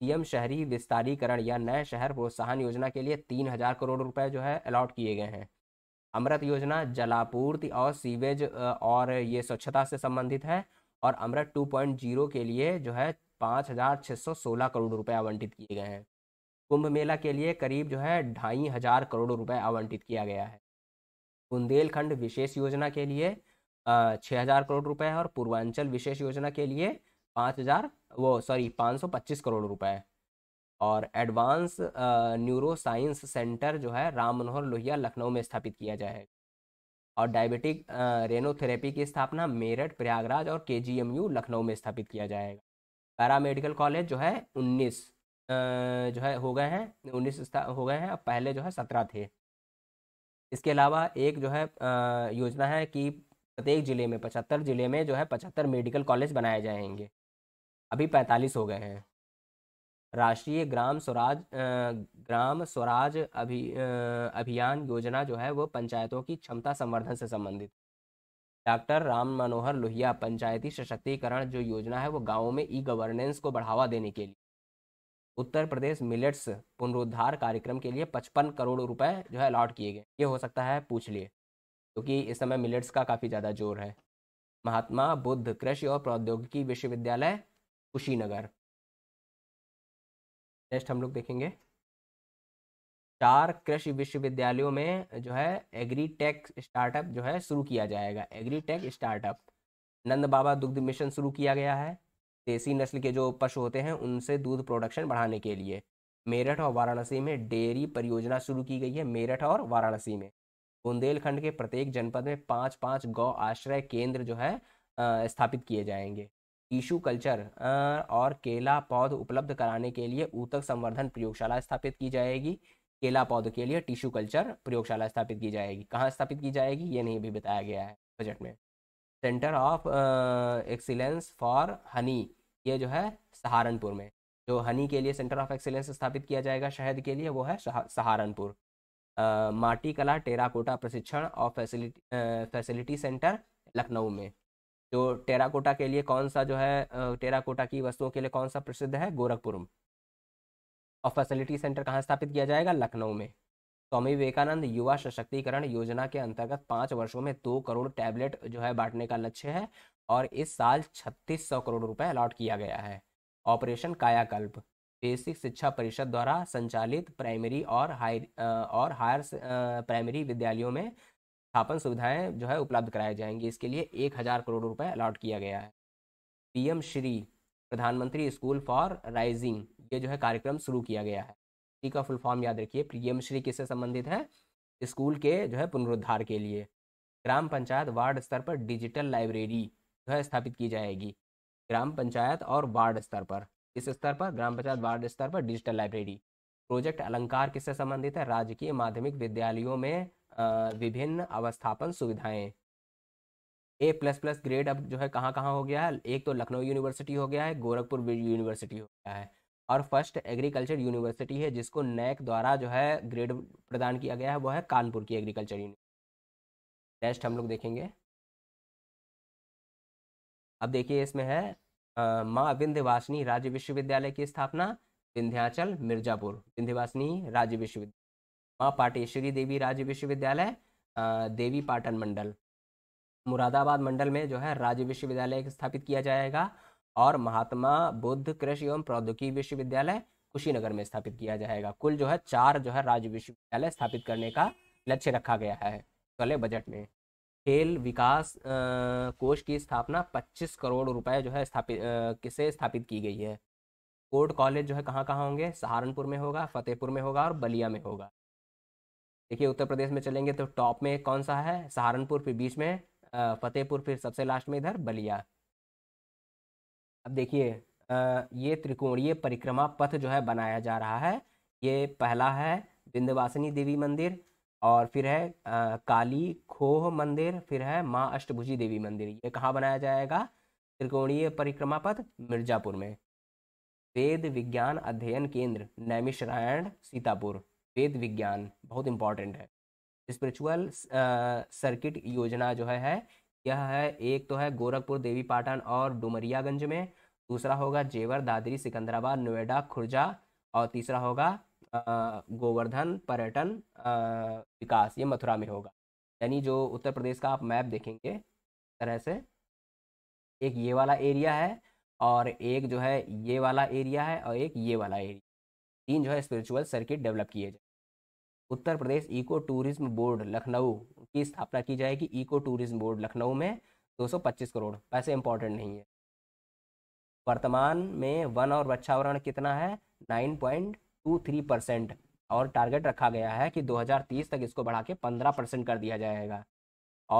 पीएम शहरी विस्तारीकरण या नए शहर प्रोत्साहन योजना के लिए तीन हजार करोड़ रुपए जो है अलॉट किए गए हैं अमृत योजना जलापूर्ति और सीवेज और ये स्वच्छता से संबंधित है और अमृत 2.0 के लिए जो है पाँच हजार छः सौ सोलह करोड़ रुपए आवंटित किए गए हैं कुंभ मेला के लिए करीब जो है ढाई हजार करोड़ रुपए आवंटित किया गया है बुंदेलखंड विशेष योजना के लिए छः हजार करोड़ रुपए है और पूर्वांचल विशेष योजना के लिए पाँच हजार वो सॉरी पाँच सौ पच्चीस करोड़ रुपए है और एडवांस न्यूरो साइंस सेंटर जो है राम मनोहर लोहिया लखनऊ में स्थापित किया जाएगा और डायबिटिक रेनोथेरेपी की स्थापना मेरठ प्रयागराज और के लखनऊ में स्थापित किया जाएगा पैरा मेडिकल कॉलेज जो है उन्नीस जो है हो गए हैं उन्नीस हो गए हैं अब पहले जो है सत्रह थे इसके अलावा एक जो है योजना है कि प्रत्येक ज़िले में पचहत्तर ज़िले में जो है पचहत्तर मेडिकल कॉलेज बनाए जाएंगे अभी पैंतालीस हो गए हैं राष्ट्रीय ग्राम स्वराज ग्राम स्वराज अभि अभियान योजना जो है वो पंचायतों की क्षमता संवर्धन से संबंधित डॉक्टर राम मनोहर लोहिया पंचायती सशक्तिकरण जो योजना है वो गाँव में ई गवर्नेंस को बढ़ावा देने के लिए उत्तर प्रदेश मिलेट्स पुनरुद्धार कार्यक्रम के लिए पचपन करोड़ रुपए जो है अलॉट किए गए ये हो सकता है पूछ लिए क्योंकि तो इस समय मिलेट्स का काफ़ी ज़्यादा जोर है महात्मा बुद्ध कृषि और प्रौद्योगिकी विश्वविद्यालय कुशीनगर नेक्स्ट हम लोग देखेंगे चार कृषि विश्वविद्यालयों में जो है एग्री टेक स्टार्टअप जो है शुरू किया जाएगा agri tech startup Nand Baba दुग्ध मिशन शुरू किया गया है देसी नस्ल के जो पशु होते हैं उनसे दूध प्रोडक्शन बढ़ाने के लिए मेरठ और वाराणसी में डेयरी परियोजना शुरू की गई है मेरठ और वाराणसी में बुंदेलखंड के प्रत्येक जनपद में पाँच पाँच गौ आश्रय केंद्र जो है स्थापित किए जाएंगे टिशू कल्चर और केला पौध उपलब्ध कराने के लिए ऊतक संवर्धन प्रयोगशाला स्थापित की जाएगी केला पौध के लिए टिश्यू कल्चर प्रयोगशाला स्थापित की जाएगी कहाँ स्थापित की जाएगी ये नहीं भी बताया गया है बजट में centre of excellence for honey ये जो है सहारनपुर में जो हनी के लिए सेंटर ऑफ एक्सीलेंस स्थापित किया जाएगा शहद के लिए वो है सहारनपुर माटी कला टेराकोटा प्रशिक्षण और फैसिलिटी फैसिलिटी सेंटर लखनऊ में जो टेराकोटा के लिए कौन सा जो है टेराकोटा की वस्तुओं के लिए कौन सा प्रसिद्ध है गोरखपुर और फैसिलिटी सेंटर कहाँ स्थापित किया जाएगा लखनऊ में स्वामी विवेकानंद युवा सशक्तिकरण योजना के अंतर्गत पाँच वर्षों में दो करोड़ टैबलेट जो है बांटने का लक्ष्य है और इस साल छत्तीस सौ करोड़ रुपए अलॉट किया गया है ऑपरेशन कायाकल्प बेसिक शिक्षा परिषद द्वारा संचालित प्राइमरी और हाई और हायर प्राइमरी विद्यालयों में स्थापन सुविधाएं जो है उपलब्ध कराई जाएंगी इसके लिए एक हज़ार करोड़ रुपए अलॉट किया गया है पीएम श्री प्रधानमंत्री स्कूल फॉर राइजिंग ये जो है कार्यक्रम शुरू किया गया है पी का फुल फॉर्म याद रखिए प्रियमश्री किससे संबंधित है स्कूल के जो है पुनरुद्धार के लिए ग्राम पंचायत वार्ड स्तर पर डिजिटल लाइब्रेरी जो है स्थापित की जाएगी ग्राम पंचायत और वार्ड स्तर पर इस स्तर पर ग्राम पंचायत वार्ड स्तर पर डिजिटल लाइब्रेरी प्रोजेक्ट अलंकार किससे संबंधित है राजकीय माध्यमिक विद्यालयों में विभिन्न अवस्थापन सुविधाएं ए प्लस प्लस ग्रेड अब जो है कहाँ कहाँ हो गया है एक तो लखनऊ यूनिवर्सिटी हो गया है गोरखपुर यूनिवर्सिटी हो गया है और फर्स्ट एग्रीकल्चर यूनिवर्सिटी है जिसको नैक द्वारा जो है ग्रेड प्रदान किया गया है वह है कानपुर की एग्रीकल्चर यूनिवर्सिटी नेक्स्ट हम लोग देखेंगे अब देखिए इसमें है माँ विंध्यवासिनी राज्य विश्वविद्यालय की स्थापना विंध्याचल मिर्जापुर विंध्यवासिनी राज्य विश्वविद्यालय माँ पाटेश्वरी देवी राज्य विश्वविद्यालय देवी पाटन मंडल मुरादाबाद मंडल में जो है राज्य विश्वविद्यालय स्थापित किया जाएगा और महात्मा बुद्ध कृषि एवं प्रौद्योगिकी विश्वविद्यालय कुशीनगर में स्थापित किया जाएगा कुल जो है चार जो है राज्य विश्वविद्यालय स्थापित करने का लक्ष्य रखा गया है पहले बजट में खेल विकास कोष की स्थापना 25 करोड़ रुपए जो है स्थापित किसे स्थापित की गई है कोर्ट कॉलेज जो है कहाँ कहाँ होंगे सहारनपुर में होगा फतेहपुर में होगा और बलिया में होगा देखिए उत्तर प्रदेश में चलेंगे तो टॉप में कौन सा है सहारनपुर फिर बीच में फतेहपुर फिर सबसे लास्ट में इधर बलिया अब देखिए ये त्रिकोणीय परिक्रमा पथ जो है बनाया जा रहा है ये पहला है विंध्यवासिनी देवी मंदिर और फिर है आ, काली खोह मंदिर फिर है माँ अष्टभुजी देवी मंदिर ये कहाँ बनाया जाएगा त्रिकोणीय परिक्रमा पथ मिर्जापुर में वेद विज्ञान अध्ययन केंद्र नैमिशरायण सीतापुर वेद विज्ञान बहुत इंपॉर्टेंट है स्पिरिचुअल सर्किट योजना जो है, है यह है एक तो है गोरखपुर देवी पाटन और डुमरियागंज में दूसरा होगा जेवर दादरी सिकंदराबाद नोएडा खुर्जा और तीसरा होगा गोवर्धन पर्यटन विकास ये मथुरा में होगा यानी जो उत्तर प्रदेश का आप मैप देखेंगे तरह से एक ये वाला एरिया है और एक जो है ये वाला एरिया है और एक ये वाला एरिया तीन जो है स्पिरिचुअल सर्किट डेवलप किए जाए Uttar Pradesh eco tourism board Lucknow की स्थापना की जाएगी इको टूरिज्म बोर्ड लखनऊ में 225 करोड़ पैसे इंपॉर्टेंट नहीं है वर्तमान में वन और वृक्षावरण कितना है 9.23 परसेंट और टारगेट रखा गया है कि 2030 तक इसको बढ़ा के पंद्रह परसेंट कर दिया जाएगा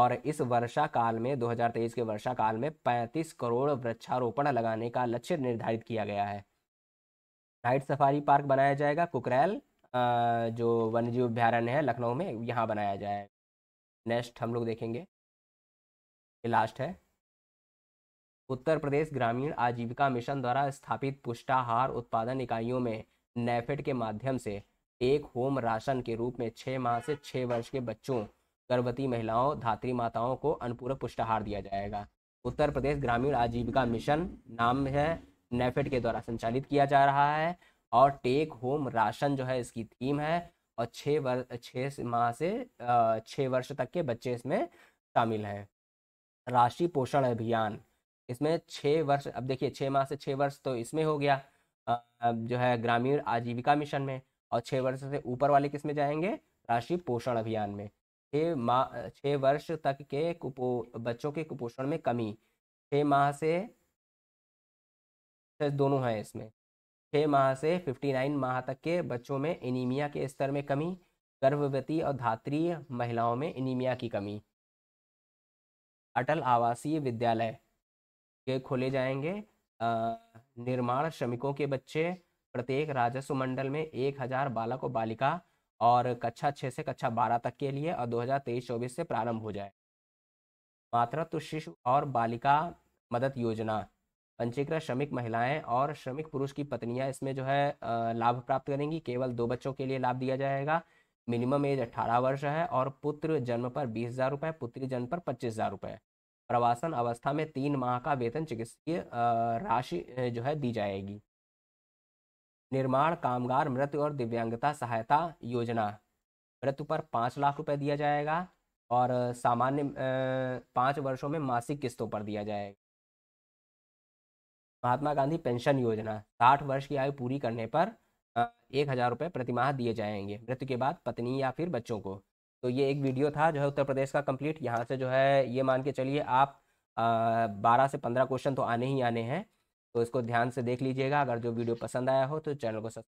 और इस वर्षा काल में 2023 के वर्षा काल में 35 करोड़ वृक्षारोपण लगाने का लक्ष्य निर्धारित किया गया है नाइट सफारी पार्क बनाया जाएगा कुकरैल जो वन्यजीव अभ्यारण्य है लखनऊ में यहाँ बनाया जाएगा नेक्स्ट हम लोग देखेंगे ये लास्ट है उत्तर प्रदेश ग्रामीण आजीविका मिशन द्वारा स्थापित पुष्टाहार उत्पादन इकाइयों में नेफेड के माध्यम से एक होम राशन के रूप में छः माह से छः वर्ष के बच्चों गर्भवती महिलाओं धात्री माताओं को अनुपूरक पुष्टाहार दिया जाएगा उत्तर प्रदेश ग्रामीण आजीविका मिशन नाम है नेफेड के द्वारा संचालित किया जा रहा है और टेक होम राशन जो है इसकी थीम है और छः वर्ष छः माह से छः वर्ष तक के बच्चे इसमें शामिल हैं राष्ट्रीय पोषण अभियान इसमें छः वर्ष अब देखिए छः माह से छः वर्ष तो इसमें हो गया अब जो है ग्रामीण आजीविका मिशन में और छः वर्ष से ऊपर वाले किस में जाएंगे राष्ट्रीय पोषण अभियान में छः माह छः वर्ष तक के कुपो बच्चों के कुपोषण में कमी छः माह से दोनों हैं इसमें छः माह से फिफ्टी नाइन माह तक के बच्चों में एनीमिया के स्तर में कमी गर्भवती और धात्री महिलाओं में एनीमिया की कमी अटल आवासीय विद्यालय के खोले जाएंगे निर्माण श्रमिकों के बच्चे प्रत्येक राजस्व मंडल में एक हजार बालक और बालिका और कक्षा छः से कक्षा बारह तक के लिए और दो हजार तेईस चौबीस से प्रारंभ हो जाए मातृत्व शिशु और बालिका मदद योजना पंजीकृत श्रमिक महिलाएं और श्रमिक पुरुष की पत्नियां इसमें जो है लाभ प्राप्त करेंगी केवल दो बच्चों के लिए लाभ दिया जाएगा मिनिमम एज अठारह वर्ष है और पुत्र जन्म पर बीस हज़ार रुपये पुत्री जन्म पर पच्चीस हज़ार रुपये प्रवासन अवस्था में तीन माह का वेतन चिकित्सीय राशि जो है दी जाएगी निर्माण कामगार मृत्यु और दिव्यांगता सहायता योजना मृत्यु पर पाँच लाख रुपए दिया जाएगा और सामान्य पाँच वर्षों में मासिक किस्तों पर दिया जाएगा महात्मा गांधी पेंशन योजना साठ वर्ष की आयु पूरी करने पर एक हज़ार रुपये प्रतिमाह दिए जाएंगे मृत्यु के बाद पत्नी या फिर बच्चों को तो ये एक वीडियो था जो है उत्तर प्रदेश का कंप्लीट यहाँ से जो है ये मान के चलिए आप बारह से पंद्रह क्वेश्चन तो आने ही आने हैं तो इसको ध्यान से देख लीजिएगा अगर जो वीडियो पसंद आया हो तो चैनल को सब्सक्राइब